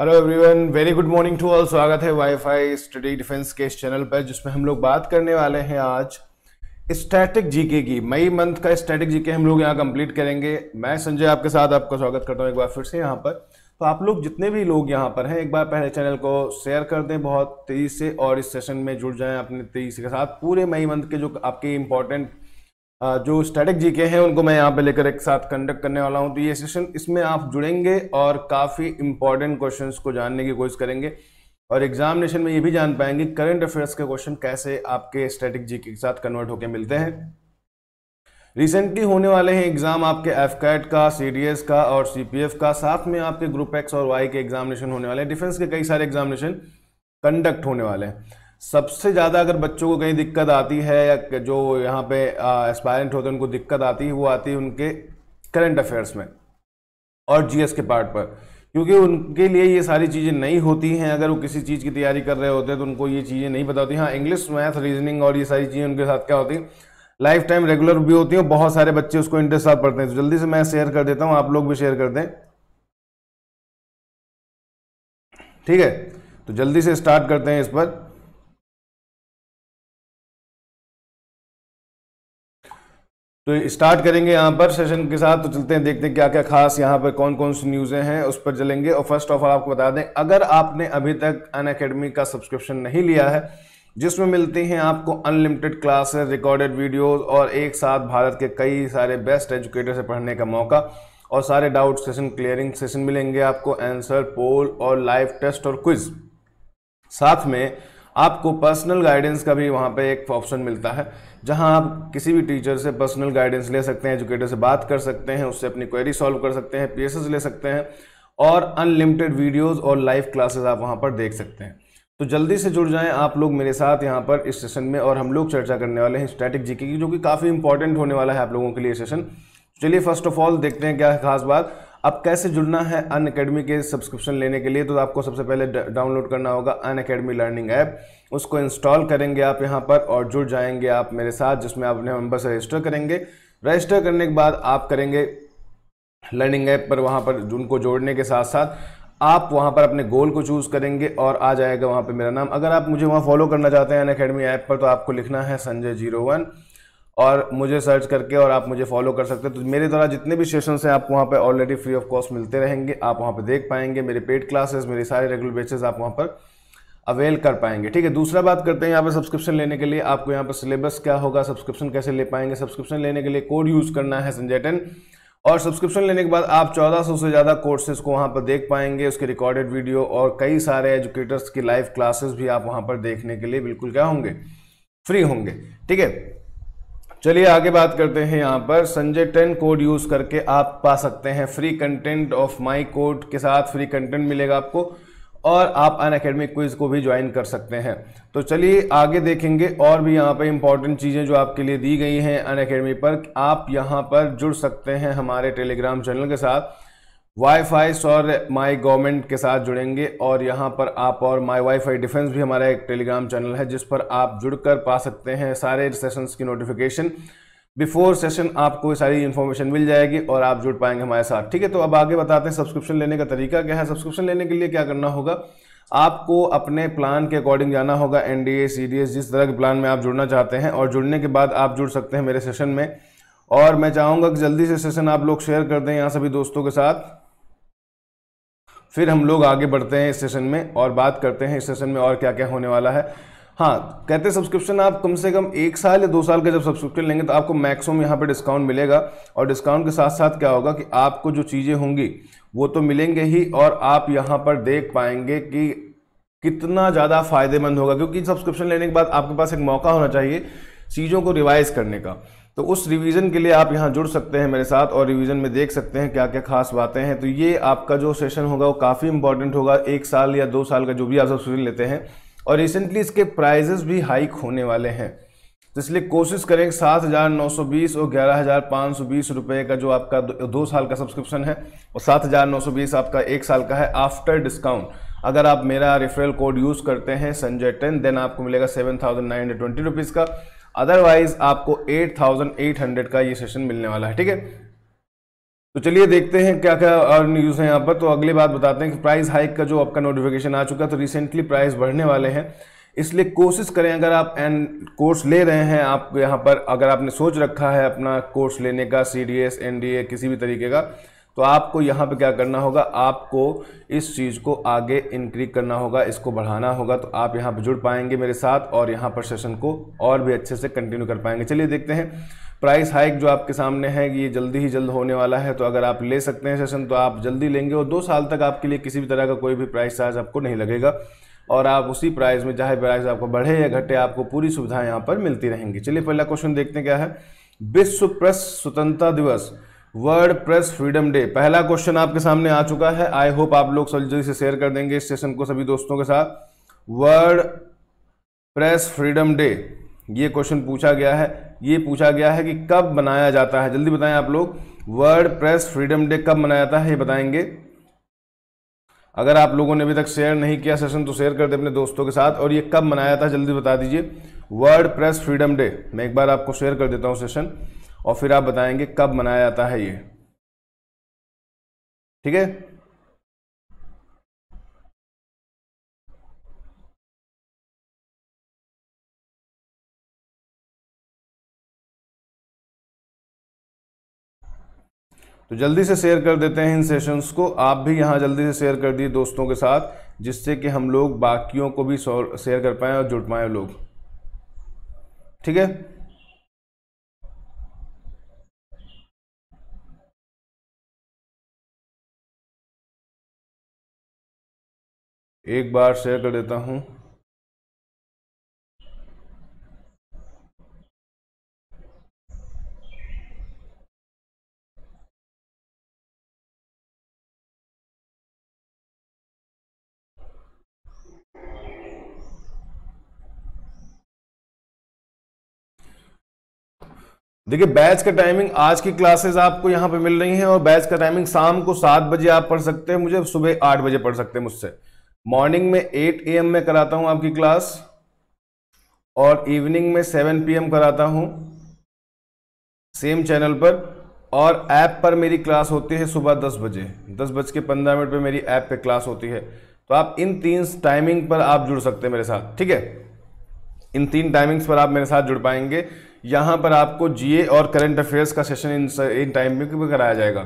hello everyone very good morning to all स्वागत है wifi study defence के इस चैनल पर जिसमें हम लोग बात करने वाले हैं आज स्टैटिक जीके की मई मंथ का स्टैटिक जीके हम लोग यहाँ कंप्लीट करेंगे मैं संजय आपके साथ आपका स्वागत करता हूँ एक बार फिर से यहाँ पर तो आप लोग जितने भी लोग यहाँ पर हैं एक बार पहले चैनल को शेयर कर दें बहुत तेज़ी से और इस सेशन में जुड़ जाएं अपने तेज़ी के साथ पूरे मई मंथ के जो आपके इंपॉर्टेंट जो स्टैटिक जीके हैं उनको मैं यहाँ पे लेकर एक साथ कंडक्ट करने वाला हूँ तो ये सेशन इसमें आप जुड़ेंगे और काफ़ी इंपॉर्टेंट क्वेश्चन को जानने की कोशिश करेंगे और एग्जामिनेशन में ये भी जान पाएंगे करंट अफेयर्स के क्वेश्चन कैसे आपके स्टैटिक जी के साथ कन्वर्ट होकर मिलते हैं रिसेंटली होने वाले हैं एग्ज़ाम आपके एफ का सी डी एस का और सी का साथ में आपके ग्रुप एक्स और वाई के एग्जामिनेशन होने वाले हैं डिफेंस के कई सारे एग्जामिनेशन कंडक्ट होने वाले हैं सबसे ज़्यादा अगर बच्चों को कहीं दिक्कत आती है या जो यहाँ पे एस्पायरेंट होते हैं उनको दिक्कत आती है वो आती है उनके करंट अफेयर्स में और जीएस के पार्ट पर क्योंकि उनके लिए ये सारी चीज़ें नहीं होती हैं अगर वो किसी चीज़ की तैयारी कर रहे होते हैं तो उनको ये चीज़ें नहीं पता होती हाँ इंग्लिश मैथ रीजनिंग और ये सारी चीज़ें उनके साथ क्या होती हैं लाइफ टाइम रेगुलर भी होती हैं बहुत सारे बच्चे उसको इंटरेस्ट साथ पढ़ते हैं तो जल्दी से मैं शेयर कर देता हूँ आप लोग भी शेयर कर दें ठीक है तो जल्दी से स्टार्ट करते हैं इस पर तो स्टार्ट करेंगे यहाँ पर सेशन के साथ तो चलते हैं देखते हैं क्या क्या खास यहाँ पर कौन कौन सी न्यूज़ें हैं उस पर चलेंगे और फर्स्ट ऑफ ऑल आपको बता दें अगर आपने अभी तक अन अकेडमी का सब्सक्रिप्शन नहीं लिया है जिसमें मिलती हैं आपको अनलिमिटेड क्लासेस रिकॉर्डेड वीडियोस और एक साथ भारत के कई सारे बेस्ट एजुकेटर से पढ़ने का मौका और सारे डाउट सेशन क्लियरिंग सेशन मिलेंगे आपको आंसर पोल और लाइव टेस्ट और क्विज साथ में आपको पर्सनल गाइडेंस का भी वहाँ पर एक ऑप्शन मिलता है जहां आप किसी भी टीचर से पर्सनल गाइडेंस ले सकते हैं एजुकेटर से बात कर सकते हैं उससे अपनी क्वेरी सॉल्व कर सकते हैं पी ले सकते हैं और अनलिमिटेड वीडियोज़ और लाइव क्लासेज आप वहाँ पर देख सकते हैं तो जल्दी से जुड़ जाएं आप लोग मेरे साथ यहाँ पर इस सेशन में और हम लोग चर्चा करने वाले हैं स्टैटिक जीके की जो कि काफ़ी इंपॉर्टेंट होने वाला है आप लोगों के लिए सेशन चलिए फर्स्ट ऑफ ऑल देखते हैं क्या खास बात अब कैसे जुड़ना है अन अकेडमी के सब्सक्रिप्शन लेने के लिए तो आपको सबसे पहले डाउनलोड करना होगा अन अकेडमी लर्निंग ऐप उसको इंस्टॉल करेंगे आप यहाँ पर और जुड़ जाएंगे आप मेरे साथ जिसमें आप अपने मेम्बर से रजिस्टर करेंगे रजिस्टर करने के बाद आप करेंगे लर्निंग ऐप पर वहाँ पर उनको जोड़ने के साथ साथ आप वहाँ पर अपने गोल को चूज़ करेंगे और आ जाएगा वहाँ पर मेरा नाम अगर आप मुझे वहाँ फॉलो करना चाहते हैं अन अकेडमी ऐप पर तो आपको लिखना है संजय जीरो वन और मुझे सर्च करके और आप मुझे फॉलो कर सकते हैं तो मेरे द्वारा जितने भी सेशन हैं आप वहाँ पर ऑलरेडी फ्री ऑफ कॉस्ट मिलते रहेंगे आप वहाँ पर देख पाएंगे मेरे पेड क्लासेस मेरे सारे रेगुलर बेचेस आप वहाँ पर अवेल कर पाएंगे ठीक है दूसरा बात करते हैं यहाँ पर सब्सक्रिप्शन लेने के लिए आपको यहाँ पर सिलेबस क्या होगा सब्सक्रिप्शन कैसे ले पाएंगे सब्सक्रिप्शन लेने के लिए कोड यूज़ करना है संजय टेन और सब्सक्रिप्शन लेने के बाद आप 1400 से ज़्यादा कोर्सेज को वहाँ पर देख पाएंगे उसके रिकॉर्डेड वीडियो और कई सारे एजुकेटर्स की लाइव क्लासेस भी आप वहाँ पर देखने के लिए बिल्कुल क्या होंगे फ्री होंगे ठीक है चलिए आगे बात करते हैं यहाँ पर संजय टेन कोड यूज़ करके आप पा सकते हैं free content of my code के साथ फ्री कंटेंट मिलेगा आपको और आप अन अकेडमिक क्विज को भी ज्वाइन कर सकते हैं तो चलिए आगे देखेंगे और भी यहाँ पर इंपॉर्टेंट चीज़ें जो आपके लिए दी गई हैं अन अकेडमी पर आप यहाँ पर जुड़ सकते हैं हमारे टेलीग्राम चैनल के साथ वाईफाई सॉर माई गवर्नमेंट के साथ जुड़ेंगे और यहाँ पर आप और माई वाईफाई डिफेंस भी हमारा एक टेलीग्राम चैनल है जिस पर आप जुड़कर पा सकते हैं सारे सेशंस की नोटिफिकेशन बिफोर सेशन आपको सारी इन्फॉर्मेशन मिल जाएगी और आप जुड़ पाएंगे हमारे साथ ठीक है तो अब आगे बताते हैं सब्सक्रिप्शन लेने का तरीका क्या है सब्सक्रिप्शन लेने के लिए क्या करना होगा आपको अपने प्लान के अकॉर्डिंग जाना होगा एन डी जिस तरह के प्लान में आप जुड़ना चाहते हैं और जुड़ने के बाद आप जुड़ सकते हैं मेरे सेशन में और मैं चाहूँगा कि जल्दी से सेशन आप लोग शेयर कर दें यहाँ सभी दोस्तों के साथ फिर हम लोग आगे बढ़ते हैं इस सेशन में और बात करते हैं इस सेशन में और क्या क्या होने वाला है हाँ कहते हैं सब्सक्रिप्शन आप कम से कम एक साल या दो साल का जब सब्सक्रिप्शन लेंगे तो आपको मैक्सिमम यहाँ पे डिस्काउंट मिलेगा और डिस्काउंट के साथ साथ क्या होगा कि आपको जो चीज़ें होंगी वो तो मिलेंगे ही और आप यहाँ पर देख पाएंगे कि कितना ज़्यादा फायदेमंद होगा क्योंकि सब्सक्रिप्शन लेने के बाद आपके पास एक मौका होना चाहिए चीज़ों को रिवाइज करने का तो उस रिवीजन के लिए आप यहाँ जुड़ सकते हैं मेरे साथ और रिवीजन में देख सकते हैं क्या क्या खास बातें हैं तो ये आपका जो सेशन होगा वो काफ़ी इंपॉर्टेंट होगा एक साल या दो साल का जो भी आप सब्सक्रिप्शन लेते हैं और रिसेंटली इसके प्राइजेस भी हाइक होने वाले हैं तो इसलिए कोशिश करें कि सात हज़ार नौ सौ बीस और ग्यारह हज़ार पाँच सौ बीस रुपये का जो आपका दो, दो साल का सब्सक्रिप्शन है और सात हज़ार नौ सौ बीस आपका एक साल का है आफ्टर डिस्काउंट अगर आप मेरा रेफरल कोड यूज़ करते हैं संजय टेन देन आपको मिलेगा seven thousand nine hundred twenty rupees का अदरवाइज़ आपको एट थाउजेंड एट हंड्रेड का ये सेशन मिलने वाला है ठीक है तो चलिए देखते हैं क्या क्या और न्यूज़ है यहाँ पर तो अगली बात बताते हैं कि प्राइस हाइक का जो आपका नोटिफिकेशन आ चुका है तो रिसेंटली प्राइस बढ़ने वाले हैं इसलिए कोशिश करें अगर आप एंड कोर्स ले रहे हैं आप यहाँ पर अगर आपने सोच रखा है अपना कोर्स लेने का C D S N D A किसी भी तरीके का तो आपको यहाँ पे क्या करना होगा आपको इस चीज़ को आगे इंक्रीज करना होगा इसको बढ़ाना होगा तो आप यहाँ पर जुड़ पाएंगे मेरे साथ और यहाँ पर सेशन को और भी अच्छे से कंटिन्यू कर पाएंगे चलिए देखते हैं प्राइस हाइक जो आपके सामने है ये जल्दी ही जल्द होने वाला है तो अगर आप ले सकते हैं सेशन तो आप जल्दी लेंगे और दो साल तक आपके लिए किसी भी तरह का कोई भी प्राइस चार्ज आपको नहीं लगेगा और आप उसी प्राइस में चाहे प्राइस आपको बढ़े या घटे आपको पूरी सुविधाएं यहाँ पर मिलती रहेंगी चलिए पहला क्वेश्चन देखते हैं क्या है विश्व प्रेस स्वतंत्रता दिवस वर्ल्ड प्रेस फ्रीडम डे पहला क्वेश्चन आपके सामने आ चुका है आई होप आप लोग सभी जल्दी से शेयर कर देंगे इस सेशन को सभी दोस्तों के साथ वर्ल्ड प्रेस फ्रीडम डे ये क्वेश्चन पूछा गया है ये पूछा गया है कि कब मनाया जाता है जल्दी बताएं आप लोग वर्ल्ड प्रेस फ्रीडम डे कब मनाया जाता है ये बताएंगे अगर आप लोगों ने अभी तक शेयर नहीं किया सेशन तो शेयर कर दे अपने दोस्तों के साथ और ये कब मनाया जाता है जल्दी बता दीजिए वर्ल्ड प्रेस फ्रीडम डे मैं एक बार आपको शेयर कर देता हूँ सेशन और फिर आप बताएंगे कब मनाया जाता है ये ठीक है तो जल्दी से शेयर कर देते हैं इन सेशंस को आप भी यहाँ जल्दी से शेयर कर दिए दोस्तों के साथ जिससे कि हम लोग बाकियों को भी शेयर कर पाएँ और जुट पाएँ लोग ठीक है एक बार शेयर कर देता हूँ देखिए बैच का टाइमिंग आज की क्लासेस आपको यहां पे मिल रही हैं और बैच का टाइमिंग शाम को सात बजे आप पढ़ सकते हैं मुझे सुबह आठ बजे पढ़ सकते हैं मुझसे मॉर्निंग में एट ए एम में कराता हूं आपकी क्लास और इवनिंग में सेवन पी एम कराता हूं सेम चैनल पर और ऐप पर मेरी क्लास होती है सुबह दस बजे दस बज के पंद्रह मिनट पर मेरी ऐप पर क्लास होती है तो आप इन तीन टाइमिंग पर आप जुड़ सकते हैं मेरे साथ ठीक है इन तीन टाइमिंग्स पर आप मेरे साथ जुड़ पाएंगे यहाँ पर आपको जीए और करंट अफेयर्स का सेशन इन इन टाइमिंग में कराया जाएगा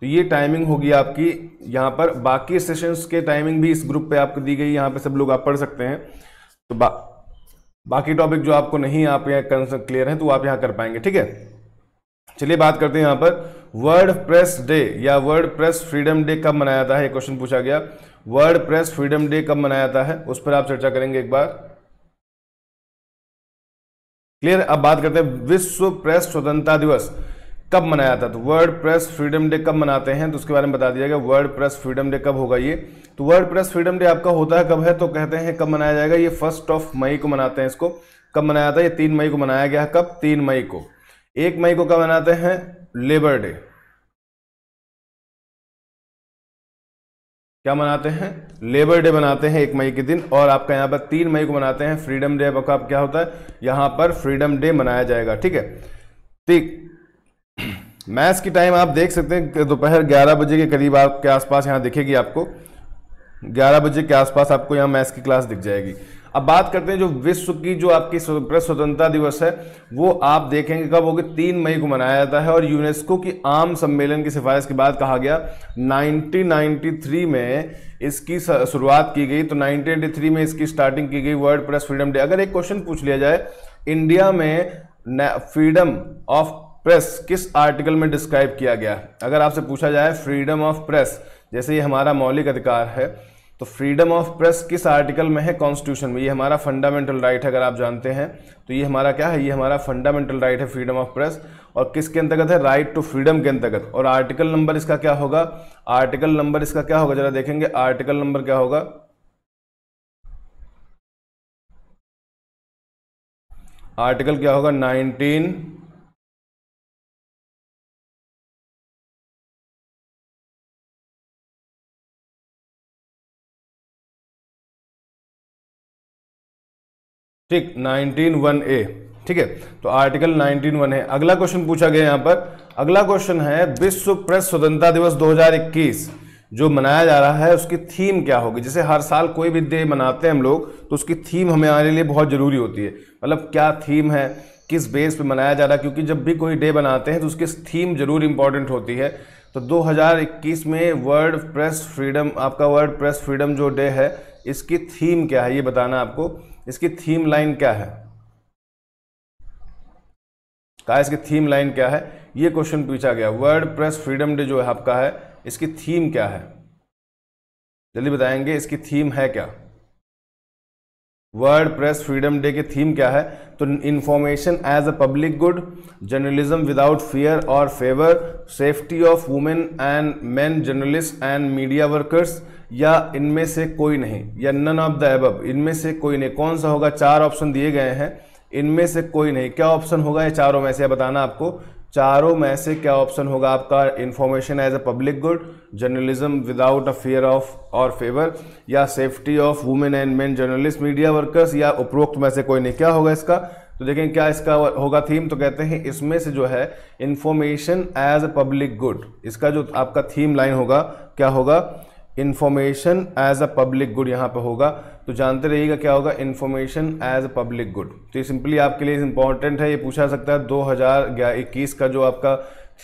तो ये टाइमिंग होगी आपकी यहाँ पर बाकी सेशंस के टाइमिंग भी इस ग्रुप पे आपको दी गई यहाँ पे सब लोग आप पढ़ सकते हैं तो बा, बाकी टॉपिक जो आपको नहीं आप यहाँ क्लियर हैं तो आप यहाँ कर पाएंगे ठीक है चलिए बात करते हैं यहाँ पर वर्ड प्रेस डे या वर्ड प्रेस फ्रीडम डे कब मनाया जाता है क्वेश्चन पूछा गया वर्ड प्रेस फ्रीडम डे कब मनाया जाता है उस पर आप चर्चा करेंगे एक बार क्लियर अब बात करते हैं विश्व प्रेस स्वतंत्रता दिवस कब मनाया जाता है तो वर्ल्ड प्रेस फ्रीडम डे कब मनाते हैं तो उसके बारे में बता दिया गया वर्ल्ड प्रेस फ्रीडम डे कब होगा ये तो वर्ल्ड प्रेस फ्रीडम डे आपका होता है कब है तो कहते हैं कब मनाया जाएगा ये फर्स्ट ऑफ मई को मनाते हैं इसको कब मनाया जाता है ये तीन मई को मनाया गया है कब तीन मई को एक मई को कब मनाते हैं लेबर डे क्या मनाते हैं लेबर डे मनाते हैं एक मई के दिन और आपका यहाँ पर तीन मई को मनाते हैं फ्रीडम डे आपका क्या होता है यहाँ पर फ्रीडम डे मनाया जाएगा ठीक है ठीक मैथ्स की टाइम आप देख सकते हैं दोपहर ग्यारह बजे के करीब आपके आसपास यहाँ दिखेगी आपको ग्यारह बजे के आसपास आपको यहाँ मैथ्स की क्लास दिख जाएगी अब बात करते हैं जो विश्व की जो आपकी प्रेस स्वतंत्रता दिवस है वो आप देखेंगे कब होगी तीन मई को मनाया जाता है और यूनेस्को की आम सम्मेलन की सिफारिश के बाद कहा गया 1993 में इसकी शुरुआत की गई तो 1993 में इसकी स्टार्टिंग की गई वर्ल्ड प्रेस फ्रीडम डे अगर एक क्वेश्चन पूछ लिया जाए इंडिया में फ्रीडम ऑफ प्रेस किस आर्टिकल में डिस्क्राइब किया गया अगर आपसे पूछा जाए फ्रीडम ऑफ प्रेस जैसे ये हमारा मौलिक अधिकार है तो फ्रीडम ऑफ प्रेस किस आर्टिकल में है कॉन्स्टिट्यूशन में ये हमारा फंडामेंटल राइट है अगर आप जानते हैं तो ये हमारा क्या है ये हमारा फंडामेंटल राइट है फ्रीडम ऑफ प्रेस और किसके अंतर्गत है राइट टू फ्रीडम के अंतर्गत और आर्टिकल नंबर इसका क्या होगा आर्टिकल नंबर इसका क्या होगा जरा देखेंगे आर्टिकल नंबर क्या होगा आर्टिकल क्या होगा नाइनटीन ठीक नाइनटीन वन ए ठीक है तो आर्टिकल नाइनटीन वन है अगला क्वेश्चन पूछा गया यहाँ पर अगला क्वेश्चन है विश्व प्रेस स्वतंत्रता दिवस 2021 जो मनाया जा रहा है उसकी थीम क्या होगी जैसे हर साल कोई भी डे मनाते हैं हम लोग तो उसकी थीम हमारे लिए बहुत ज़रूरी होती है मतलब क्या थीम है किस बेस पे मनाया जा रहा है क्योंकि जब भी कोई डे बनाते हैं तो उसकी थीम ज़रूर इंपॉर्टेंट होती है तो 2021 में वर्ल्ड प्रेस फ्रीडम आपका वर्ल्ड प्रेस फ्रीडम जो डे है इसकी थीम क्या है ये बताना आपको इसकी थीम लाइन क्या है कहा इसकी थीम लाइन क्या है ये क्वेश्चन पूछा गया वर्ड प्रेस फ्रीडम डे जो है आपका है इसकी थीम क्या है जल्दी बताएंगे इसकी थीम है क्या वर्ल्ड प्रेस फ्रीडम डे की थीम क्या है तो information as a public good journalism without fear और favour safety of women and men journalist and media workers या इनमें से कोई नहीं या नन ऑफ द एबब इनमें से कोई नहीं कौन सा होगा चार ऑप्शन दिए गए हैं इनमें से कोई नहीं क्या ऑप्शन होगा ये चारों में से बताना आपको चारों में से क्या ऑप्शन होगा आपका information as a public good journalism without a fear of और फेवर या safety of women and men journalist media workers या उपरोक्त में से कोई नहीं क्या होगा इसका तो देखें क्या इसका होगा थीम तो कहते हैं इसमें से जो है information as a public good इसका जो आपका थीम लाइन होगा क्या होगा information as a public good यहाँ पर होगा तो जानते रहिएगा क्या होगा information as a public good तो ये सिंपली आपके लिए इंपॉर्टेंट है ये पूछा सकता है दो हज़ार इक्कीस का जो आपका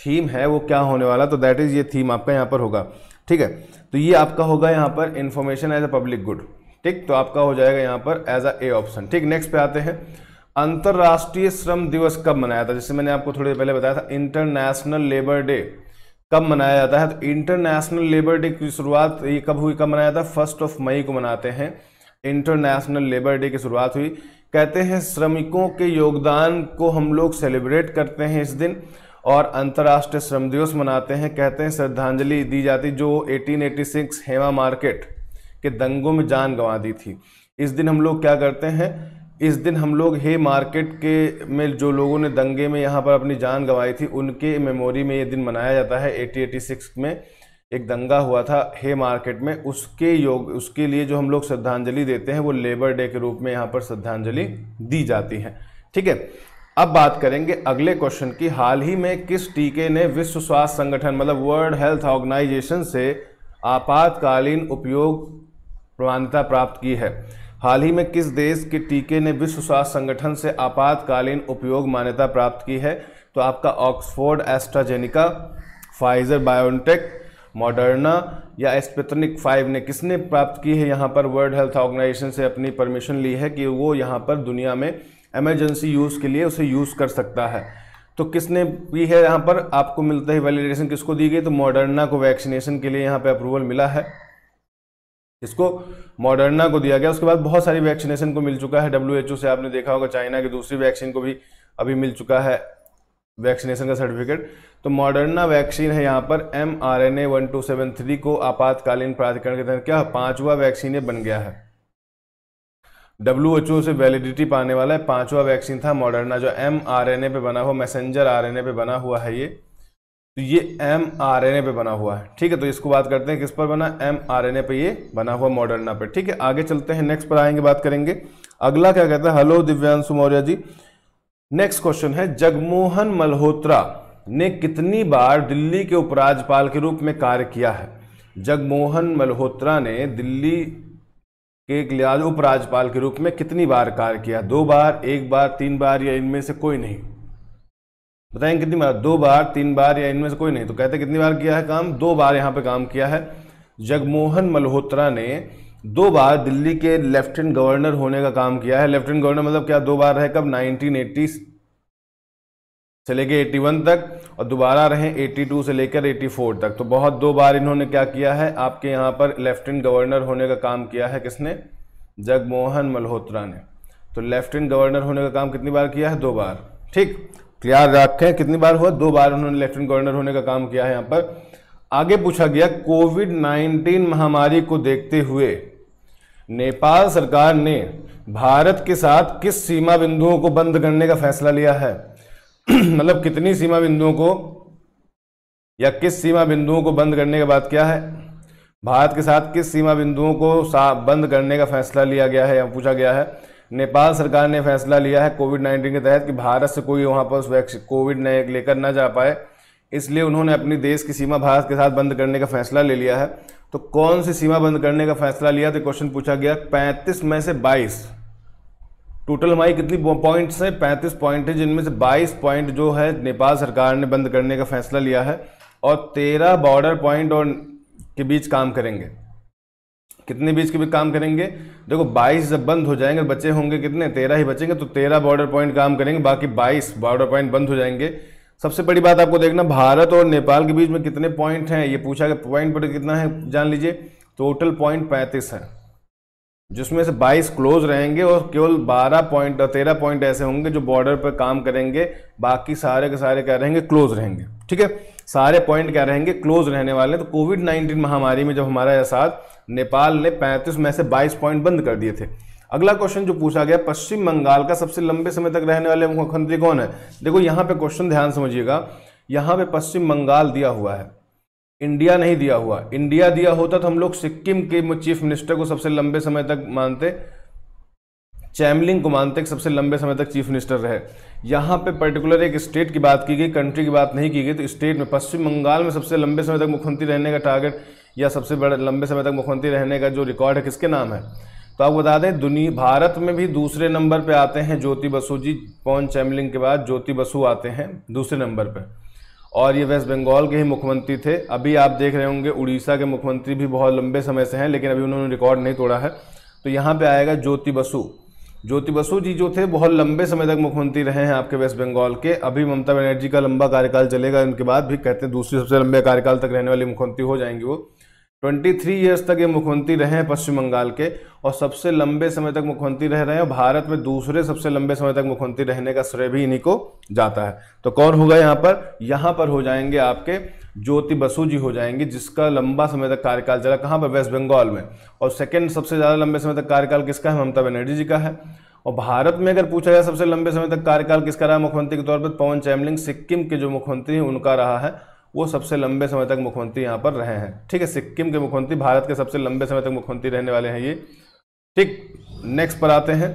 थीम है वो क्या होने वाला तो दैट इज़ ये थीम आपका यहाँ पर होगा ठीक है तो ये आपका होगा यहाँ पर information as a public good ठीक तो आपका हो जाएगा यहाँ पर एज अ ए ऑप्शन ठीक नेक्स्ट पे आते हैं अंतर्राष्ट्रीय श्रम दिवस कब मनाया था जैसे मैंने आपको थोड़ी देर पहले बताया था इंटरनेशनल लेबर डे कब मनाया जाता है तो इंटरनेशनल लेबर डे की शुरुआत ये कब हुई कब मनाया जाता है फर्स्ट ऑफ मई को मनाते हैं इंटरनेशनल लेबर डे की शुरुआत हुई कहते हैं श्रमिकों के योगदान को हम लोग सेलिब्रेट करते हैं इस दिन और अंतर्राष्ट्रीय श्रम दिवस मनाते हैं कहते हैं श्रद्धांजलि दी जाती जो 1886 हेमा मार्केट के दंगों में जान गंवा दी थी इस दिन हम लोग क्या करते हैं इस दिन हम लोग हे मार्केट के में जो लोगों ने दंगे में यहाँ पर अपनी जान गंवाई थी उनके मेमोरी में ये दिन मनाया जाता है एटी एटी सिक्स में एक दंगा हुआ था हे मार्केट में उसके योग उसके लिए जो हम लोग श्रद्धांजलि देते हैं वो लेबर डे के रूप में यहाँ पर श्रद्धांजलि दी जाती है ठीक है अब बात करेंगे अगले क्वेश्चन की हाल ही में किस टीके ने विश्व स्वास्थ्य संगठन मतलब वर्ल्ड हेल्थ ऑर्गेनाइजेशन से आपातकालीन उपयोग प्रमाणता प्राप्त की है हाल ही में किस देश के टीके ने विश्व स्वास्थ्य संगठन से आपातकालीन उपयोग मान्यता प्राप्त की है तो आपका Oxford AstraZeneca Pfizer BioNTech Moderna या एस्पेतनिक फाइव ने किसने प्राप्त की है यहाँ पर वर्ल्ड हेल्थ ऑर्गेनाइजेशन से अपनी परमिशन ली है कि वो यहाँ पर दुनिया में एमरजेंसी यूज़ के लिए उसे यूज़ कर सकता है तो किसने की है यहाँ पर आपको मिलता है वैलिडेशन किसको दी गई तो मॉडर्ना को वैक्सीनेशन के लिए यहाँ पर अप्रूवल मिला है इसको मॉडर्ना को दिया गया उसके बाद बहुत सारी वैक्सीनेशन को मिल चुका है डब्ल्यू से आपने देखा होगा चाइना की दूसरी वैक्सीन को भी अभी मिल चुका है वैक्सीनेशन का सर्टिफिकेट तो मॉडर्ना वैक्सीन है यहाँ पर M R N A one two seven three को आपातकालीन प्राधिकरण के तहत क्या पांचवा वैक्सीन ये बन गया है डब्ल्यू एच ओ से वैलिडिटी पाने वाला है पांचवा वैक्सीन था मॉडर्ना जो एम आर एन ए पे बना हुआ मैसेंजर आर एन ए पे बना हुआ है ये तो ये एम आर एन ए पे बना हुआ है ठीक है तो इसको बात करते हैं किस पर बना एम आर एन ए पे ये बना हुआ मॉडर्ना पे ठीक है आगे चलते हैं नेक्स्ट पर आएंगे बात करेंगे अगला क्या कहता है hello Divyanshu Maurya ji next question है जगमोहन मल्होत्रा ने कितनी बार दिल्ली के उपराज्यपाल के रूप में कार्य किया है जगमोहन मल्होत्रा ने दिल्ली के लिहाज उपराज्यपाल के रूप में कितनी बार कार्य किया दो बार एक बार तीन बार या इनमें से कोई नहीं बताएंगे कितनी बार दो बार तीन बार या इनमें से कोई नहीं तो कहते कितनी बार किया है काम दो बार यहाँ पे काम किया है जगमोहन मल्होत्रा ने दो बार दिल्ली के लेफ्टिनेंट गवर्नर होने का काम किया है लेफ्टिनेंट गवर्नर मतलब क्या दो बार रहे कब 1980 से लेके 81 तक और दोबारा रहे 82 से लेकर 84 तक तो बहुत दो बार इन्होंने क्या किया है आपके यहाँ पर लेफ्टिनेंट गवर्नर होने का काम किया है किसने जगमोहन मल्होत्रा ने तो लेफ्टिनेंट गवर्नर होने का काम कितनी बार किया है दो बार ठीक तो रखें कितनी बार हुआ दो बार उन्होंने लेफ्टिनेंट गवर्नर होने का काम किया है यहां पर आगे पूछा गया कोविड 19 महामारी को देखते हुए नेपाल सरकार ने भारत के साथ किस सीमा बिंदुओं को बंद करने का फैसला लिया है मतलब कितनी सीमा बिंदुओं को या किस सीमा बिंदुओं को बंद करने के बाद क्या है भारत के साथ किस सीमा बिंदुओं को बंद करने का फैसला लिया गया है या पूछा गया है नेपाल सरकार ने फैसला लिया है कोविड नाइन्टीन के तहत कि भारत से कोई वहाँ पर कोविड नए लेकर ना जा पाए इसलिए उन्होंने अपनी देश की सीमा भारत के साथ बंद करने का फैसला ले लिया है तो कौन सी सीमा बंद करने का फैसला लिया तो क्वेश्चन पूछा गया पैंतीस में से बाईस टोटल हमारी कितनी पॉइंट्स हैं पैंतीस पॉइंट है जिनमें से बाईस पॉइंट जो है नेपाल सरकार ने बंद करने का फैसला लिया है और तेरह बॉर्डर पॉइंट और के बीच काम करेंगे कितने बीच के बीच काम करेंगे देखो 22 जब बंद हो जाएंगे बच्चे होंगे कितने तेरह ही बचेंगे तो तेरह बॉर्डर पॉइंट काम करेंगे बाकी बाईस बॉर्डर पॉइंट बंद हो जाएंगे सबसे बड़ी बात आपको देखना भारत और नेपाल के बीच में कितने पॉइंट हैं ये पूछा गया पॉइंट पर कितना है जान लीजिए टोटल पॉइंट पैंतीस है जिसमें से 22 क्लोज रहेंगे और केवल 12 पॉइंट और 13 पॉइंट ऐसे होंगे जो बॉर्डर पर काम करेंगे बाकी सारे के सारे क्या रहेंगे क्लोज रहेंगे ठीक है सारे पॉइंट क्या रहेंगे क्लोज रहने वाले हैं तो कोविड नाइन्टीन महामारी में जब हमारा साथ नेपाल ने पैंतीस में से बाईस पॉइंट बंद कर दिए थे अगला क्वेश्चन जो पूछा गया पश्चिम बंगाल का सबसे लंबे समय तक रहने वाले मुख्यमंत्री कौन है देखो यहाँ पे क्वेश्चन ध्यान समझिएगा यहाँ पे पश्चिम बंगाल दिया हुआ है इंडिया नहीं दिया हुआ इंडिया दिया होता तो हम लोग सिक्किम के चीफ मिनिस्टर को सबसे लंबे समय तक मानते चैमलिंग गुमानतेक सबसे लंबे समय तक चीफ मिनिस्टर रहे यहाँ पे पर्टिकुलर एक स्टेट की बात की गई कंट्री की बात नहीं की गई तो स्टेट में पश्चिम बंगाल में सबसे लंबे समय तक मुख्यमंत्री रहने का टारगेट या सबसे बड़े लंबे समय तक मुख्यमंत्री रहने का जो रिकॉर्ड है किसके नाम है तो आपको बता दें दुनिया भारत में भी दूसरे नंबर पर आते हैं ज्योति बसु जी पौन चैमलिंग के बाद ज्योति बसु आते हैं दूसरे नंबर पर और ये वेस्ट बंगाल के ही मुख्यमंत्री थे अभी आप देख रहे होंगे उड़ीसा के मुख्यमंत्री भी बहुत लंबे समय से हैं लेकिन अभी उन्होंने रिकॉर्ड नहीं तोड़ा है तो यहाँ पर आएगा ज्योति बसु ज्योति बसु जी जो थे बहुत लंबे समय तक मुख्यमंत्री रहे हैं आपके वेस्ट बंगाल के अभी ममता बनर्जी का लंबा कार्यकाल चलेगा इनके बाद भी कहते हैं दूसरे सबसे लंबे कार्यकाल तक रहने वाली मुख्यमंत्री हो जाएंगे वो 23 थ्री ईयर्स तक ये मुख्यमंत्री रहे हैं पश्चिम बंगाल के और सबसे लंबे समय तक मुख्यमंत्री रह रहे हैं भारत में दूसरे सबसे लंबे समय तक मुख्यमंत्री रहने का श्रेय भी इन्हीं को जाता है तो कौन होगा यहाँ पर यहाँ पर हो जाएंगे आपके ज्योति बसु जी हो जाएंगे जिसका लंबा समय तक कार्यकाल चला कहाँ पर वेस्ट बंगाल में और सेकेंड सबसे ज़्यादा लंबे समय तक कार्यकाल किसका है ममता बनर्जी जी का है और भारत में अगर पूछा जाए सबसे लंबे समय तक कार्यकाल किसका रहा मुख्यमंत्री के तौर पर पवन चैमलिंग सिक्किम के जो मुख्यमंत्री हैं उनका रहा है वो सबसे लंबे समय तक मुख्यमंत्री यहाँ पर रहे हैं ठीक है सिक्किम के मुख्यमंत्री भारत के सबसे लंबे समय तक मुख्यमंत्री रहने वाले हैं ये ठीक नेक्स्ट पर आते हैं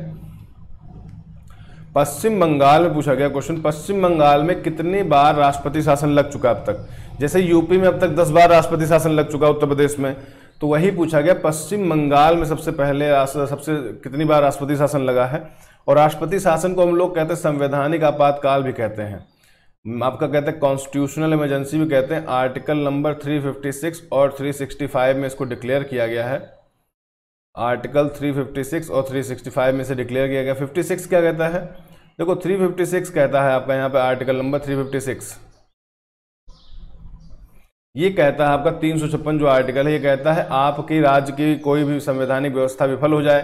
पश्चिम बंगाल में पूछा गया क्वेश्चन पश्चिम बंगाल में कितनी बार राष्ट्रपति शासन लग चुका अब तक जैसे यूपी में अब तक दस बार राष्ट्रपति शासन लग चुका उत्तर प्रदेश में तो वही पूछा गया पश्चिम बंगाल में सबसे पहले सबसे कितनी बार राष्ट्रपति शासन लगा है और राष्ट्रपति शासन को हम लोग कहते हैं संवैधानिक आपातकाल भी कहते हैं आपका कहते हैं कॉन्स्टिट्यूशनल इमरजेंसी भी कहते हैं आर्टिकल नंबर 356 और 365 में इसको डिक्लेयर किया गया है आर्टिकल 356 और 365 में इसे डिक्लेयर किया गया 56 क्या कहता है देखो 356 कहता है आपका यहाँ पे आर्टिकल नंबर 356 ये कहता है आपका तीन जो आर्टिकल है ये कहता है आपकी राज्य की कोई भी संवैधानिक व्यवस्था विफल हो जाए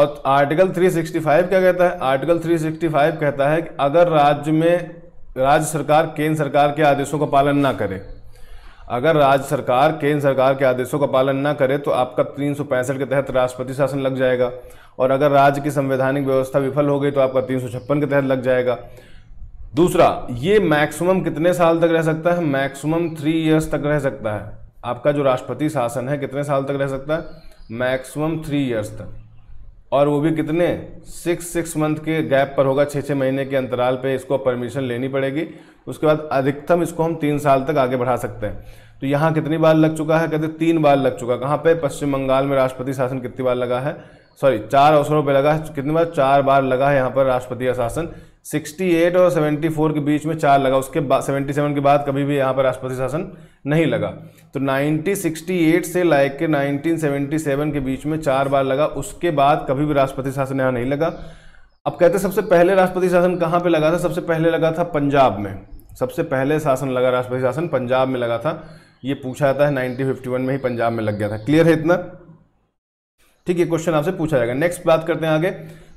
और आर्टिकल 365 क्या कहता है आर्टिकल 365 कहता है कि अगर राज्य में राज्य सरकार केंद्र सरकार के आदेशों का पालन ना करे अगर राज्य सरकार केंद्र सरकार के आदेशों का पालन ना करे तो आपका तीन के तहत राष्ट्रपति शासन लग जाएगा और अगर राज्य की संवैधानिक व्यवस्था विफल हो गई तो आपका तीन के तहत लग जाएगा दूसरा ये मैक्सिमम कितने साल तक रह सकता है मैक्सिमम थ्री इयर्स तक रह सकता है आपका जो राष्ट्रपति शासन है कितने साल तक रह सकता है मैक्सिमम थ्री इयर्स तक और वो भी कितने सिक्स सिक्स मंथ के गैप पर होगा छः छः महीने के अंतराल पे इसको परमिशन लेनी पड़ेगी उसके बाद अधिकतम इसको हम तीन साल तक आगे बढ़ा सकते हैं तो यहाँ कितनी बार लग चुका है कहते तीन बार लग चुका कहाँ पे पश्चिम बंगाल में राष्ट्रपति शासन कितनी बार लगा है सॉरी चार अवसरों पे लगा कितनी बार चार बार लगा है यहाँ पर राष्ट्रपति का शासन 68 और 74 के बीच में चार लगा उसके बाद 77 के बाद कभी भी यहाँ पर राष्ट्रपति शासन नहीं लगा तो 1968 से लाइक के 1977 के बीच में चार बार लगा उसके बाद कभी भी राष्ट्रपति शासन यहाँ नहीं लगा अब कहते सबसे पहले राष्ट्रपति शासन कहाँ पे लगा था सबसे पहले लगा था पंजाब में सबसे पहले शासन लगा राष्ट्रपति शासन पंजाब में लगा था ये पूछा जाता है 1951 में ही पंजाब में लग गया था क्लियर है इतना ठीक है क्वेश्चन आपसे पूछा जाएगा नेक्स्ट बात करते हैं आगे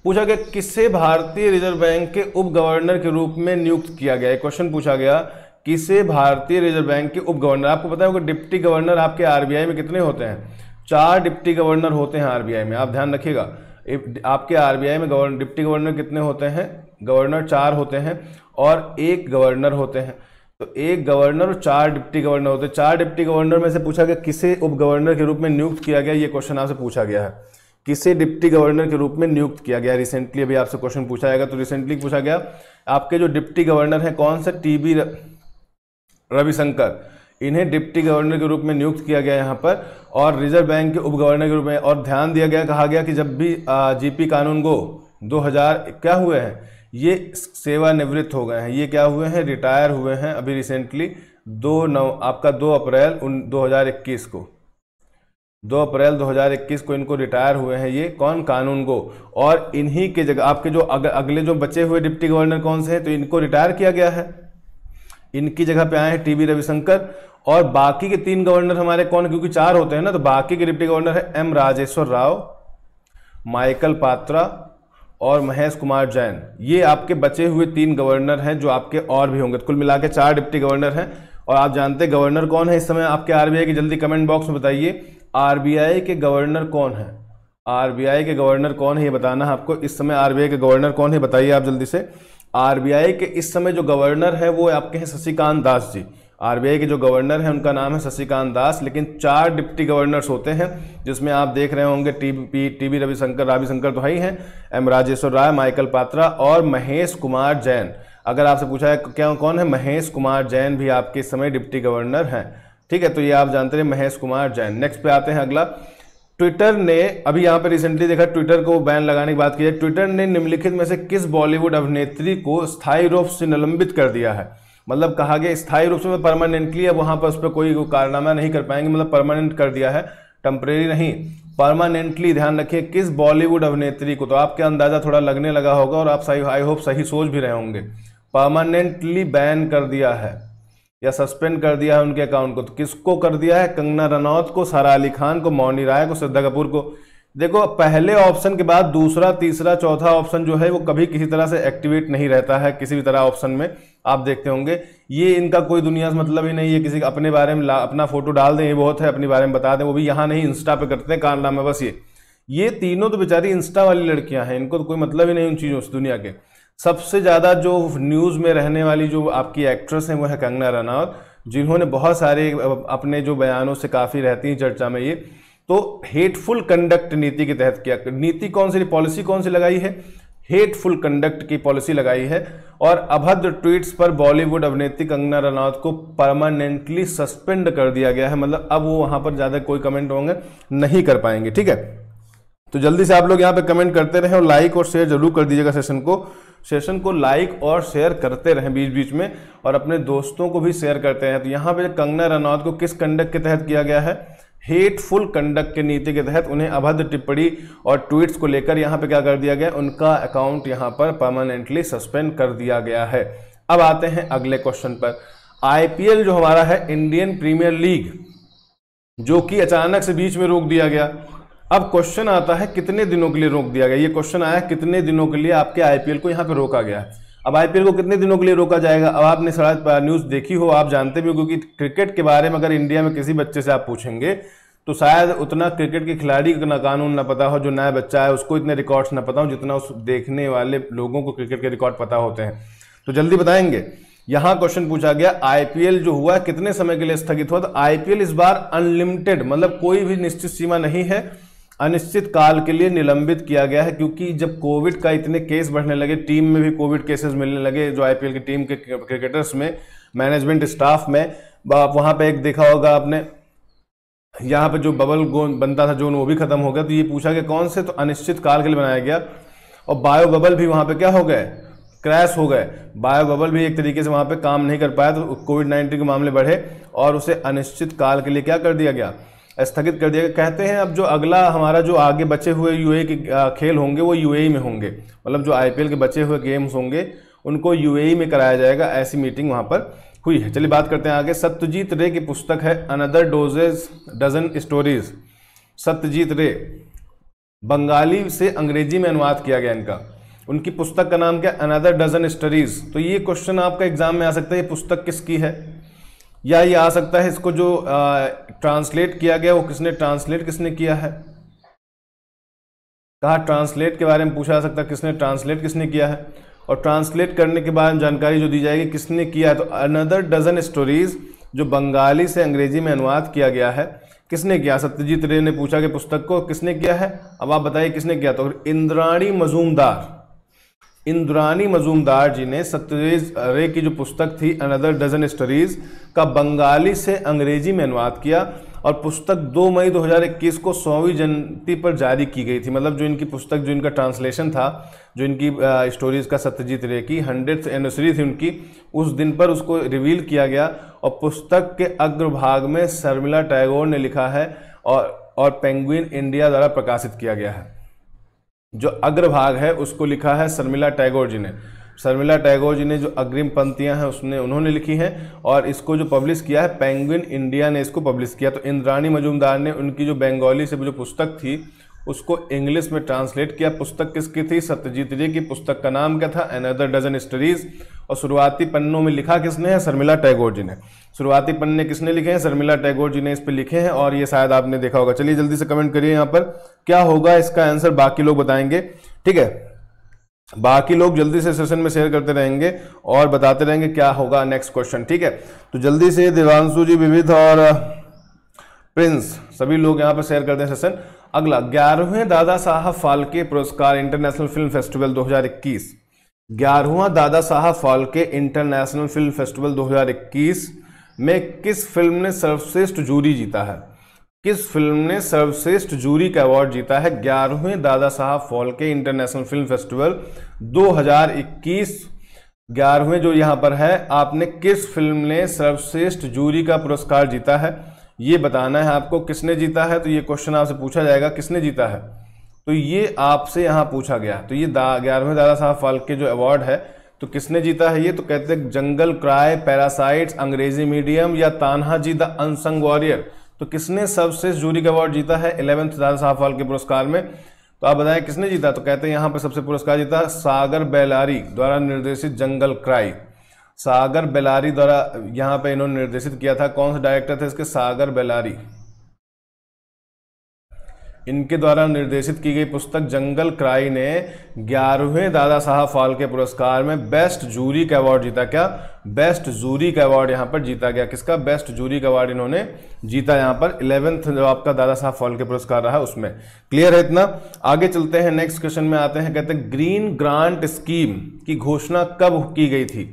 पूछा गया किसे भारतीय रिजर्व बैंक के उप गवर्नर के रूप में नियुक्त किया गया क्वेश्चन पूछा गया किसे भारतीय रिजर्व बैंक के उप गवर्नर आपको पता होगा डिप्टी गवर्नर आपके आरबीआई में कितने होते हैं चार डिप्टी गवर्नर होते हैं आरबीआई में आप ध्यान रखिएगा आपके आरबीआई में गवर्नर डिप्टी गवर्नर कितने होते हैं गवर्नर चार होते हैं और एक गवर्नर होते हैं तो एक गवर्नर और चार डिप्टी गवर्नर होते चार डिप्टी गवर्नर में से पूछा गया किसे उप गवर्नर के रूप में नियुक्त किया गया ये क्वेश्चन आपसे पूछा गया है किसे डिप्टी गवर्नर के रूप में नियुक्त किया गया रिसेंटली अभी आपसे क्वेश्चन पूछा जाएगा तो रिसेंटली पूछा गया आपके जो डिप्टी गवर्नर हैं कौन सा टी बी रविशंकर इन्हें डिप्टी गवर्नर के रूप में नियुक्त किया गया यहाँ पर और रिजर्व बैंक के उप गवर्नर के रूप में और ध्यान दिया गया कहा गया कि जब भी जीपी कानून को 2000 क्या हुए हैं ये सेवानिवृत्त हो गए हैं ये क्या हुए हैं रिटायर हुए हैं अभी रिसेंटली दो नव आपका दो अप्रैल उन इक्कीस को दो अप्रैल 2021 को इनको रिटायर हुए हैं ये कौन कानून गो और इन्हीं के जगह आपके जो अग, अगले जो बचे हुए डिप्टी गवर्नर कौन से हैं तो इनको रिटायर किया गया है इनकी जगह पे आए हैं टी रविशंकर और बाकी के तीन गवर्नर हमारे कौन क्योंकि चार होते हैं ना तो बाकी के डिप्टी गवर्नर है एम राजेश्वर राव माइकल पात्रा और महेश कुमार जैन ये आपके बचे हुए तीन गवर्नर हैं जो आपके और भी होंगे कुल मिला के चार डिप्टी गवर्नर हैं और आप जानते हैं गवर्नर कौन है इस समय आपके आरबीआई की जल्दी कमेंट बॉक्स में बताइए आरबीआई के गवर्नर कौन है आरबीआई के गवर्नर कौन है ये बताना है आपको इस समय आरबीआई के गवर्नर कौन है बताइए आप जल्दी से आरबीआई के इस समय जो गवर्नर है वो आपके हैं शशिकांत दास जी आरबीआई के जो गवर्नर हैं उनका नाम है शशिकांत दास लेकिन चार डिप्टी गवर्नर्स होते हैं जिसमें आप देख रहे होंगे T P T V Ravishankar Ravishankar तो है हैं एम राजेश्वर राय माइकल पात्रा और महेश कुमार जैन अगर आपसे पूछा है क्या कौन है महेश कुमार जैन भी आपके इस समय डिप्टी गवर्नर हैं ठीक है तो ये आप जानते रहे महेश कुमार जैन नेक्स्ट पे आते हैं अगला ट्विटर ने अभी यहाँ पर रिसेंटली देखा ट्विटर को बैन लगाने की बात की है ट्विटर ने निम्नलिखित में से किस बॉलीवुड अभिनेत्री को स्थायी रूप से निलंबित कर दिया है मतलब कहा गया स्थायी रूप से परमानेंटली अब वहाँ पर उस पर कोई कारनामा नहीं कर पाएंगे मतलब परमानेंट कर दिया है टेम्परेरी नहीं परमानेंटली ध्यान रखिए किस बॉलीवुड अभिनेत्री को तो आपके अंदाज़ा थोड़ा लगने लगा होगा और आप सही आई होप सही सोच भी रहे होंगे परमानेंटली बैन कर दिया है या सस्पेंड कर दिया है उनके अकाउंट को तो किसको कर दिया है कंगना रनौत को सारा अली खान को मौनी राय को श्रद्धा कपूर को देखो पहले ऑप्शन के बाद दूसरा तीसरा चौथा ऑप्शन जो है वो कभी किसी तरह से एक्टिवेट नहीं रहता है किसी भी तरह ऑप्शन में आप देखते होंगे ये इनका कोई दुनिया से मतलब ही नहीं है किसी अपने बारे में अपना फोटो डाल दें ये बहुत है अपने बारे में बता दें वो भी यहाँ नहीं इंस्टा पे करते हैं है बस ये ये तीनों तो बेचारी इंस्टा वाली लड़कियां हैं इनको तो कोई मतलब ही नहीं उन चीज़ों से दुनिया के सबसे ज़्यादा जो न्यूज़ में रहने वाली जो आपकी एक्ट्रेस हैं वो है कंगना रनौत जिन्होंने बहुत सारे अपने जो बयानों से काफ़ी रहती हैं चर्चा में ये तो हेटफुल कंडक्ट नीति के तहत किया नीति कौन सी पॉलिसी कौन सी लगाई है हेटफुल कंडक्ट की पॉलिसी लगाई है और अभद्र ट्वीट्स पर बॉलीवुड अभिनेत्री कंगना रनौत को परमानेंटली सस्पेंड कर दिया गया है मतलब अब वो वहां पर ज्यादा कोई कमेंट होंगे नहीं कर पाएंगे ठीक है तो जल्दी से आप लोग यहां पे कमेंट करते रहें और लाइक और शेयर जरूर कर दीजिएगा सेशन को सेशन को लाइक और शेयर करते रहें बीच बीच में और अपने दोस्तों को भी शेयर करते हैं तो यहां पे कंगना रनौत को किस कंडक्ट के तहत किया गया है हेटफुल कंडक्ट के नीति के तहत उन्हें अभद्र टिप्पणी और ट्वीट्स को लेकर यहां पे क्या कर दिया गया उनका अकाउंट यहां पर परमानेंटली सस्पेंड कर दिया गया है अब आते हैं अगले क्वेश्चन पर आईपीएल जो हमारा है इंडियन प्रीमियर लीग जो कि अचानक से बीच में रोक दिया गया अब क्वेश्चन आता है कितने दिनों के लिए रोक दिया गया ये क्वेश्चन आया कितने दिनों के लिए आपके आईपीएल को यहां पर रोका गया है अब आईपीएल को कितने दिनों के लिए रोका जाएगा अब आपने सारा न्यूज़ देखी हो आप जानते भी हो क्योंकि क्रिकेट के बारे में अगर इंडिया में किसी बच्चे से आप पूछेंगे तो शायद उतना क्रिकेट के खिलाड़ी का कानून ना पता हो जो नया बच्चा है उसको इतने रिकॉर्ड्स ना पता हो जितना उस देखने वाले लोगों को क्रिकेट के रिकॉर्ड पता होते हैं तो जल्दी बताएंगे यहाँ क्वेश्चन पूछा गया आईपीएल जो हुआ कितने समय के लिए स्थगित हुआ तो आईपीएल इस बार अनलिमिटेड मतलब कोई भी निश्चित सीमा नहीं है अनिश्चित काल के लिए निलंबित किया गया है क्योंकि जब कोविड का इतने केस बढ़ने लगे टीम में भी कोविड केसेस मिलने लगे जो आईपीएल की टीम के क्रिकेटर्स में मैनेजमेंट स्टाफ में आप वहां पे एक देखा होगा आपने यहाँ पे जो बबल गोन बनता था जोन वो भी खत्म हो गया तो ये पूछा गया कौन से तो अनिश्चित काल के लिए बनाया गया और बायो बबल भी वहाँ पे क्या हो गए क्रैश हो गए बायो बबल भी एक तरीके से वहाँ पे काम नहीं कर पाया तो कोविड नाइन्टीन के मामले बढ़े और उसे अनिश्चित काल के लिए क्या कर दिया गया स्थगित कर दिया कहते हैं अब जो अगला हमारा जो आगे बचे हुए यूए के खेल होंगे वो यूएई में होंगे मतलब जो आईपीएल के बचे हुए गेम्स होंगे उनको यूएई में कराया जाएगा ऐसी मीटिंग वहाँ पर हुई है चलिए बात करते हैं आगे सत्यजीत रे की पुस्तक है another dozens dozen stories Satyajit Ray Bengali से अंग्रेजी में अनुवाद किया गया इनका उनकी पुस्तक का नाम क्या अनदर डजन स्टोरीज तो ये क्वेश्चन आपका एग्जाम में आ सकता है ये पुस्तक किसकी है या ये आ सकता है इसको जो ट्रांसलेट किया गया वो किसने ट्रांसलेट किसने किया है कहा ट्रांसलेट के बारे में पूछा जा सकता है किसने ट्रांसलेट किसने किया है और ट्रांसलेट करने के बारे में जानकारी जो दी जाएगी किसने किया है तो अनदर डजन स्टोरीज जो बंगाली से अंग्रेजी में अनुवाद किया गया है किसने किया सत्यजीत रे ने पूछा कि पुस्तक को किसने किया है अब आप बताइए किसने किया तो इंद्राणी मजूमदार इंद्रानी मजूमदार जी ने सत्यज रे की जो पुस्तक थी अनदर डजन स्टडीज का बंगाली से अंग्रेजी में अनुवाद किया और पुस्तक 2 मई 2021 को सौवीं जयंती पर जारी की गई थी मतलब जो इनकी पुस्तक जो इनका ट्रांसलेशन था जो इनकी स्टोरीज का सत्यजीत रे की हंड्रेड एनिवर्सरी थी उनकी उस दिन पर उसको रिवील किया गया और पुस्तक के अग्रभाग में शर्मिला टैगोर ने लिखा है और और पेंगुइन इंडिया द्वारा प्रकाशित किया गया है जो अग्रभाग है उसको लिखा है शर्मिला टैगोर जी ने शर्मिला टैगोर जी ने जो अग्रिम पंक्तियां हैं उसने उन्होंने लिखी हैं और इसको जो पब्लिश किया है पेंगुइन इंडिया ने इसको पब्लिश किया तो इंद्राणी मजूमदार ने उनकी जो बंगाली से जो पुस्तक थी उसको इंग्लिश में ट्रांसलेट किया पुस्तक किसकी थी सत्यजीत जी की पुस्तक का नाम क्या था अनदर डजन स्टडीज और शुरुआती पन्नों में लिखा किसने है शर्मिला टैगोर जी ने शुरुआती पन्ने किसने लिखे हैं शर्मिला टैगोर जी ने इस पर लिखे हैं और ये शायद आपने देखा होगा चलिए जल्दी से कमेंट करिए यहाँ पर क्या होगा इसका आंसर बाकी लोग बताएंगे ठीक है बाकी लोग जल्दी से सेशन में शेयर करते रहेंगे और बताते रहेंगे क्या होगा नेक्स्ट क्वेश्चन ठीक है तो जल्दी से देवांशु जी विविध और प्रिंस सभी लोग यहाँ पर शेयर करते हैं सेशन अगला ग्यारहवें दादा साहब फाल्के पुरस्कार इंटरनेशनल फिल्म फेस्टिवल 2021 ग्यारहवा दादा साहब फाल्के इंटरनेशनल फिल्म फेस्टिवल 2021 में किस फिल्म ने सर्वश्रेष्ठ जूरी जीता है किस फिल्म ने सर्वश्रेष्ठ जूरी का अवार्ड जीता है ग्यारहवें दादा साहब फाल्के इंटरनेशनल फिल्म फेस्टिवल 2021 ग्यारहवें जो यहाँ पर है आपने किस फिल्म ने सर्वश्रेष्ठ जूरी का पुरस्कार जीता है ये बताना है आपको किसने जीता है तो ये क्वेश्चन आपसे पूछा जाएगा किसने जीता है तो ये आपसे यहाँ पूछा गया तो ये दा, ग्यारहवें दादा साहब फाल्के जो अवार्ड है तो किसने जीता है ये तो कहते हैं Jungle Cry Parasites Angrezi Medium या Tanhaji the unsung warrior तो किसने सबसे जूरी अवार्ड जीता है इलेवेंथ दादा साहब फाल्के पुरस्कार में तो आप बताएं किसने जीता तो कहते हैं यहाँ पर सबसे पुरस्कार जीता सागर बेलारी द्वारा निर्देशित जंगल क्राई सागर बेलारी द्वारा यहाँ पे इन्होंने निर्देशित किया था कौन से डायरेक्टर थे इसके सागर बेलारी इनके द्वारा निर्देशित की गई पुस्तक जंगल क्राई ने ग्यारहवें दादा साहब फालके पुरस्कार में बेस्ट जूरी का अवार्ड जीता क्या बेस्ट जूरी का अवार्ड यहां पर जीता गया किसका बेस्ट जूरी का अवार्ड इन्होंने जीता यहां पर इलेवेंथ जो आपका दादा साहब फालके पुरस्कार रहा उसमें क्लियर है इतना आगे चलते हैं नेक्स्ट क्वेश्चन में आते हैं कहते हैं ग्रीन ग्रांट स्कीम की घोषणा कब की गई थी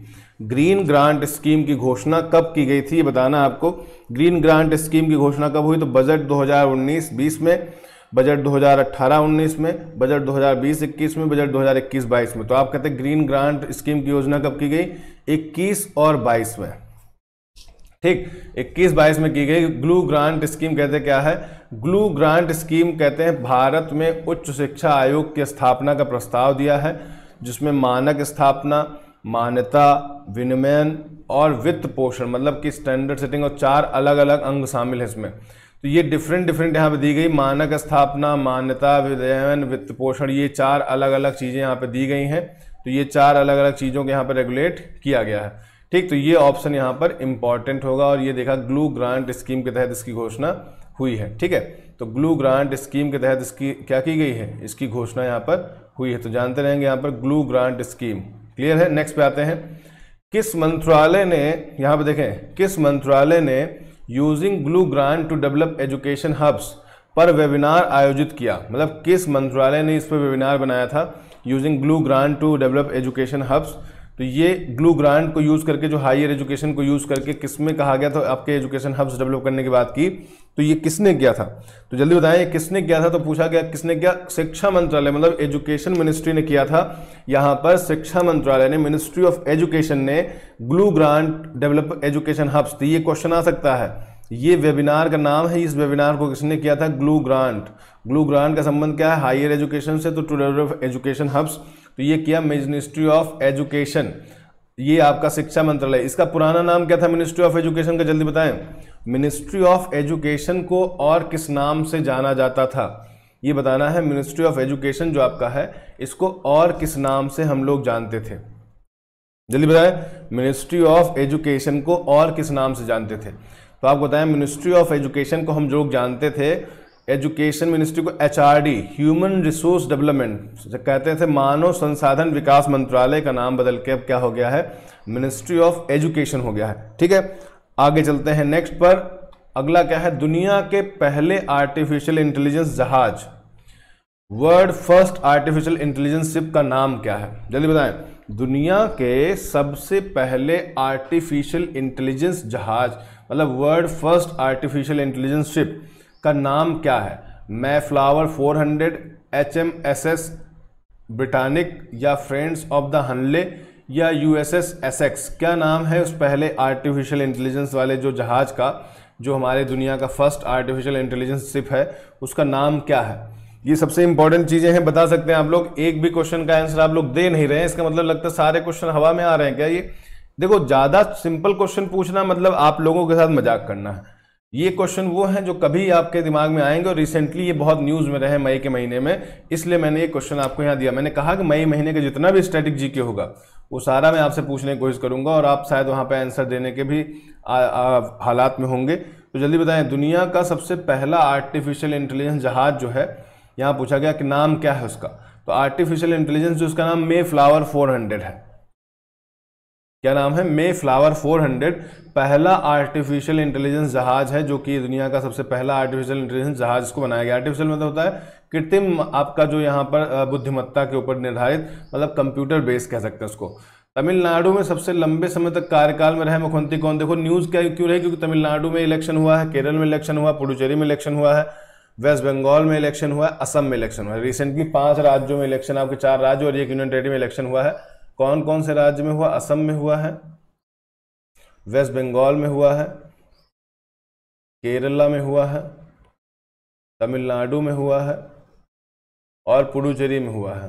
ग्रीन ग्रांट स्कीम की घोषणा कब की गई थी ये बताना आपको ग्रीन ग्रांट स्कीम की घोषणा कब हुई तो बजट 2019-20 में बजट 2018-19 में बजट 2020-21 में बजट 2021-22 में तो आप कहते हैं ग्रीन ग्रांट स्कीम की योजना कब की गई 21 और 22 में ठीक 21 22 में की गई ग्लू ग्रांट स्कीम कहते क्या है ग्लू ग्रांट स्कीम कहते हैं भारत में उच्च शिक्षा आयोग की स्थापना का प्रस्ताव दिया है जिसमें मानक स्थापना मान्यता विनिमयन और वित्त पोषण मतलब कि स्टैंडर्ड सेटिंग और चार अलग अलग अंग शामिल है इसमें तो ये डिफरेंट डिफरेंट यहाँ पे दी गई मानक स्थापना मान्यता विनयन वित्त पोषण ये चार अलग अलग चीज़ें यहाँ पे दी गई हैं तो ये चार अलग अलग चीज़ों के यहाँ पर रेगुलेट किया गया है ठीक तो ये ऑप्शन यहाँ पर इंपॉर्टेंट होगा और ये देखा ग्लू ग्रांट स्कीम के तहत इसकी घोषणा हुई है ठीक है तो ग्लू ग्रांट स्कीम के तहत इसकी क्या की गई है इसकी घोषणा यहाँ पर हुई है तो जानते रहेंगे यहाँ पर ग्लू ग्रांट स्कीम क्लियर है नेक्स्ट पे आते हैं किस मंत्रालय ने यहां पे देखें किस मंत्रालय ने using glue grant to develop education hubs पर वेबिनार आयोजित किया मतलब किस मंत्रालय ने इस पर वेबिनार बनाया था using glue grant to develop education hubs तो ये ग्लू ग्रांट को यूज़ करके जो हायर एजुकेशन को यूज़ करके किस में कहा गया था आपके एजुकेशन हब्स डेवलप करने की बात की तो ये किसने किया था तो जल्दी बताएं किसने किया था तो पूछा गया किसने किया शिक्षा मंत्रालय मतलब एजुकेशन मिनिस्ट्री ने किया था यहाँ पर शिक्षा मंत्रालय ने मिनिस्ट्री ऑफ एजुकेशन ने glue grant develop education hubs तो ये क्वेश्चन आ सकता है ये वेबिनार का नाम है इस वेबिनार को किसने किया था ग्लू ग्रांट ग्लू ग्रांट का संबंध क्या है हायर एजुकेशन से तो टू डेवलप एजुकेशन हब्स तो ये किया मिनिस्ट्री ऑफ एजुकेशन ये आपका शिक्षा मंत्रालय इसका पुराना नाम क्या था मिनिस्ट्री ऑफ एजुकेशन का जल्दी बताएं मिनिस्ट्री ऑफ एजुकेशन को और किस नाम से जाना जाता था ये बताना है मिनिस्ट्री ऑफ एजुकेशन जो आपका है इसको और किस नाम से हम लोग जानते थे जल्दी बताएं मिनिस्ट्री ऑफ एजुकेशन को और किस नाम से जानते थे तो आपको बताएं मिनिस्ट्री ऑफ एजुकेशन को हम लोग जानते थे एजुकेशन मिनिस्ट्री को एच ह्यूमन रिसोर्स डेवलपमेंट कहते थे मानव संसाधन विकास मंत्रालय का नाम बदल के अब क्या हो गया है मिनिस्ट्री ऑफ एजुकेशन हो गया है ठीक है आगे चलते हैं नेक्स्ट पर अगला क्या है दुनिया के पहले आर्टिफिशियल इंटेलिजेंस जहाज world first artificial intelligence ship का नाम क्या है जल्दी बताएं दुनिया के सबसे पहले आर्टिफिशियल इंटेलिजेंस जहाज मतलब world first artificial intelligence ship का नाम क्या है Mayflower four hundred H M S S Britannic या फ्रेंड्स ऑफ द हनले या U S S S X क्या नाम है उस पहले आर्टिफिशियल इंटेलिजेंस वाले जो जहाज़ का जो हमारे दुनिया का फर्स्ट आर्टिफिशियल इंटेलिजेंस शिप है उसका नाम क्या है ये सबसे इंपॉर्टेंट चीज़ें हैं बता सकते हैं आप लोग एक भी क्वेश्चन का आंसर आप लोग दे नहीं रहे हैं इसका मतलब लगता है सारे क्वेश्चन हवा में आ रहे हैं क्या ये देखो ज़्यादा सिंपल क्वेश्चन पूछना मतलब आप लोगों के साथ मजाक करना है ये क्वेश्चन वो हैं जो कभी आपके दिमाग में आएंगे और रिसेंटली ये बहुत न्यूज़ में रहे मई के महीने में इसलिए मैंने ये क्वेश्चन आपको यहाँ दिया मैंने कहा कि मई महीने का जितना भी स्टैटिक जी के होगा वो सारा मैं आपसे पूछने की कोशिश करूँगा और आप शायद वहाँ पर आंसर देने के भी आ, आ, हालात में होंगे तो जल्दी बताएं दुनिया का सबसे पहला आर्टिफिशियल इंटेलिजेंस जहाज़ जो है यहाँ पूछा गया कि नाम क्या है उसका तो आर्टिफिशियल इंटेलिजेंस जो उसका नाम मे फ्लावर फोर है क्या नाम है मे फ्लावर 400 पहला आर्टिफिशियल इंटेलिजेंस जहाज है जो कि दुनिया का सबसे पहला आर्टिफिशियल इंटेलिजेंस जहाज इसको बनाया गया आर्टिफिशियल मतलब होता है कृत्रिम आपका जो यहाँ पर बुद्धिमत्ता के ऊपर निर्धारित मतलब कंप्यूटर बेस कह सकते हैं उसको तमिलनाडु में सबसे लंबे समय तक कार्यकाल में रहे मुख्यमंत्री कौन देखो न्यूज़ क्या क्यों रही क्योंकि तमिलनाडु में इलेक्शन हुआ है केरल में इलेक्शन हुआ पुडुचेरी में इलेक्शन हुआ है वेस्ट बंगाल में इलेक्शन हुआ है असम में इलेक्शन हुआ है रिसेंटली पांच राज्यों में इलेक्शन आपके चार राज्य और एक यूनियन टेरिटरी में इलेक्शन हुआ है कौन कौन से राज्य में हुआ असम में हुआ है वेस्ट बंगाल में हुआ है केरला में हुआ है तमिलनाडु में हुआ है और पुडुचेरी में हुआ है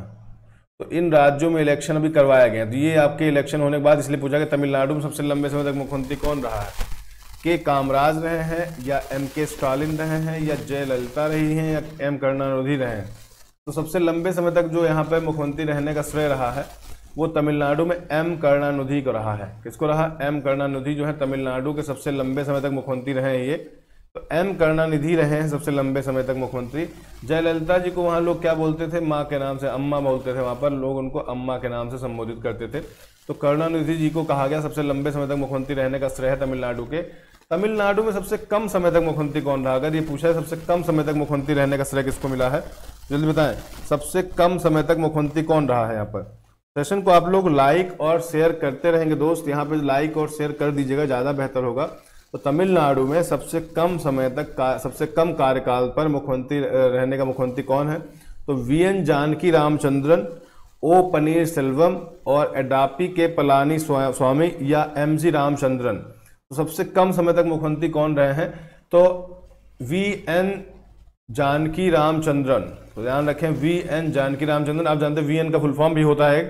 तो इन राज्यों में इलेक्शन अभी करवाया गया तो ये आपके इलेक्शन होने के बाद इसलिए पूछा कि तमिलनाडु में सबसे लंबे समय तक मुख्यमंत्री कौन रहा है के कामराज रहे हैं या एम के स्टालिन रहे हैं या जयललिता रही हैं या एम करुणानिधि रहे हैं तो सबसे लंबे समय तक जो यहाँ पर मुख्यमंत्री रहने का श्रेय रहा है वो तमिलनाडु में एम करुणानिधि को रहा है किसको रहा एम करुणानिधि जो है तमिलनाडु के सबसे लंबे समय तक मुख्यमंत्री रहे हैं ये तो एम करुणानिधि रहे हैं सबसे लंबे समय तक मुख्यमंत्री जयललिता जी को वहाँ लोग क्या बोलते थे माँ के नाम से अम्मा बोलते थे वहाँ पर लोग उनको अम्मा के नाम से संबोधित करते थे तो करुणानिधि जी को कहा गया सबसे लंबे समय तक मुख्यमंत्री रहने का श्रेय तमिलनाडु के तमिलनाडु में सबसे कम समय तक मुख्यमंत्री कौन रहा अगर ये पूछा है सबसे कम समय तक मुख्यमंत्री रहने का श्रेय किसको मिला है जल्दी बताएं सबसे कम समय तक मुख्यमंत्री कौन रहा है यहाँ पर सेशन को आप लोग लाइक और शेयर करते रहेंगे दोस्त यहाँ पे लाइक और शेयर कर दीजिएगा ज़्यादा बेहतर होगा तो तमिलनाडु में सबसे कम समय तक सबसे कम कार्यकाल पर मुख्यमंत्री रहने का मुख्यमंत्री कौन है तो V N Janaki Ramachandran O Panneerselvam और एडापी के पलानी स्वामी या एम जी रामचंद्रन तो सबसे कम समय तक मुख्यमंत्री कौन रहे हैं तो वी एन जानकी रामचंद्रन तो ध्यान रखें वी एन जानकी रामचंद्रन आप जानते हैं वी एन का फुल फॉर्म भी होता है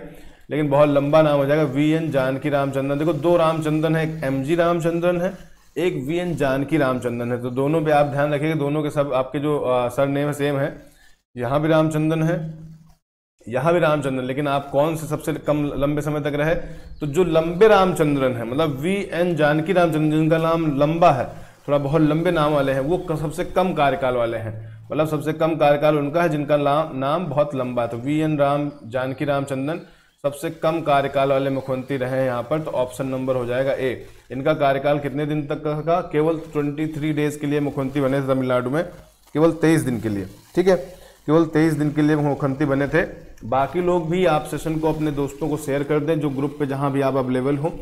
लेकिन बहुत लंबा नाम हो जाएगा वी एन जानकी रामचंद्रन देखो दो रामचंद्रन है एक एम जी रामचंद्रन है एक वी एन जानकी रामचंद्रन है तो दोनों पे आप ध्यान रखेंगे दोनों के सब आपके जो सर नेम है सेम है यहाँ भी रामचंद्रन है यहाँ भी रामचंद्रन लेकिन आप कौन से सबसे कम लंबे समय तक रहे तो जो लंबे रामचंद्रन है मतलब वी एन जानकी रामचंद्रन जिनका नाम लंबा है थोड़ा बहुत लंबे नाम वाले हैं वो सबसे कम कार्यकाल वाले हैं मतलब सबसे कम कार्यकाल उनका है जिनका नाम नाम बहुत लंबा तो वी एन राम जानकी रामचंदन सबसे कम कार्यकाल वाले मुख्यमंत्री रहे हैं यहाँ पर तो ऑप्शन नंबर हो जाएगा ए इनका कार्यकाल कितने दिन तक का केवल 23 डेज के लिए मुख्यमंत्री बने थे तमिलनाडु में केवल 23 दिन के लिए ठीक है केवल 23 दिन के लिए मुख्यमंत्री बने थे बाकी लोग भी आप सेशन को अपने दोस्तों को शेयर कर दें जो ग्रुप पे जहाँ भी आप अवेलेबल हो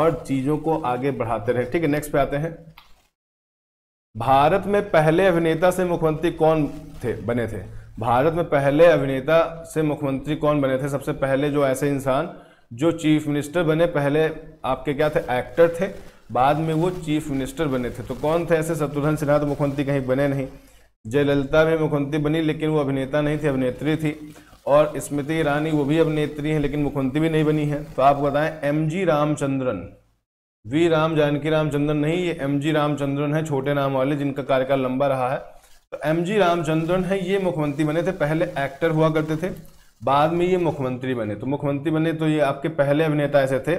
और चीज़ों को आगे बढ़ाते रहें ठीक है नेक्स्ट पे आते हैं भारत में पहले अभिनेता से मुख्यमंत्री कौन थे बने थे भारत में पहले अभिनेता से मुख्यमंत्री कौन बने थे सबसे पहले जो ऐसे इंसान जो चीफ मिनिस्टर बने पहले आपके क्या थे एक्टर थे बाद में वो चीफ मिनिस्टर बने थे तो कौन थे ऐसे शत्रुघ्न सिन्हा तो मुख्यमंत्री कहीं बने नहीं जयललिता भी मुख्यमंत्री बनी लेकिन वो अभिनेता नहीं थी अभिनेत्री थी और स्मृति ईरानी वो भी अभिनेत्री हैं लेकिन मुख्यमंत्री भी नहीं बनी है तो आप बताएं M G Ramachandran V Ram Janaki Ramachandran नहीं ये एम जी रामचंद्रन है छोटे नाम वाले जिनका कार्यकाल लंबा रहा है तो एम जी रामचंद्रन है ये मुख्यमंत्री बने थे पहले एक्टर हुआ करते थे बाद में ये मुख्यमंत्री बने तो मुख्यमंत्री बने तो ये आपके पहले अभिनेता ऐसे थे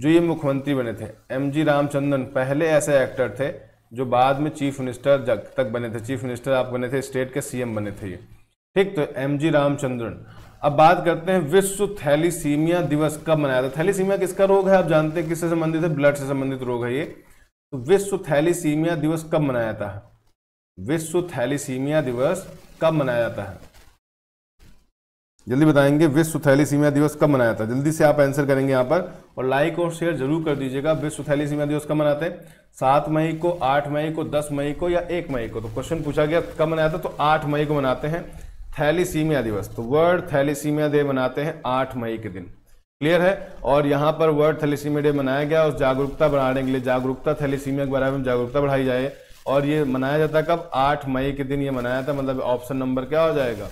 जो ये मुख्यमंत्री बने थे एम जी रामचंद्रन पहले ऐसे एक्टर थे जो बाद में चीफ मिनिस्टर तक बने थे चीफ मिनिस्टर आप बने थे स्टेट के सीएम बने थे ये ठीक तो एम जी रामचंद्रन अब बात करते हैं विश्व थैलीसीमिया दिवस कब मनाया था थैलीसीमिया किसका रोग है आप जानते हैं किससे संबंधित है ब्लड से संबंधित रोग है ये तो विश्व थैलीसीमिया दिवस कब मनाया जाता है विश्व थैलीसीमिया दिवस कब मनाया जाता है जल्दी बताएंगे विश्व थैलीसीमिया दिवस कब मनाया जाता है जल्दी से आप आंसर करेंगे यहां पर और लाइक और शेयर जरूर कर दीजिएगा विश्व थैलीसीमिया दिवस कब मनाते हैं सात मई को आठ मई को दस मई को या एक मई को तो क्वेश्चन पूछा गया कब मनाया था तो आठ मई को मनाते हैं थैलीसीमिया दिवस तो वर्ल्ड थैलीसीमिया डे मनाते हैं आठ मई के दिन क्लियर है और यहाँ पर वर्ल्ड थैलीसीमिया डे मनाया गया और जागरूकता बढ़ाने के लिए जागरूकता थैलीसीमिया के बारे में जागरूकता बढ़ाई जाए और ये मनाया जाता कब आठ मई के दिन ये मनाया था मतलब ऑप्शन नंबर क्या हो जाएगा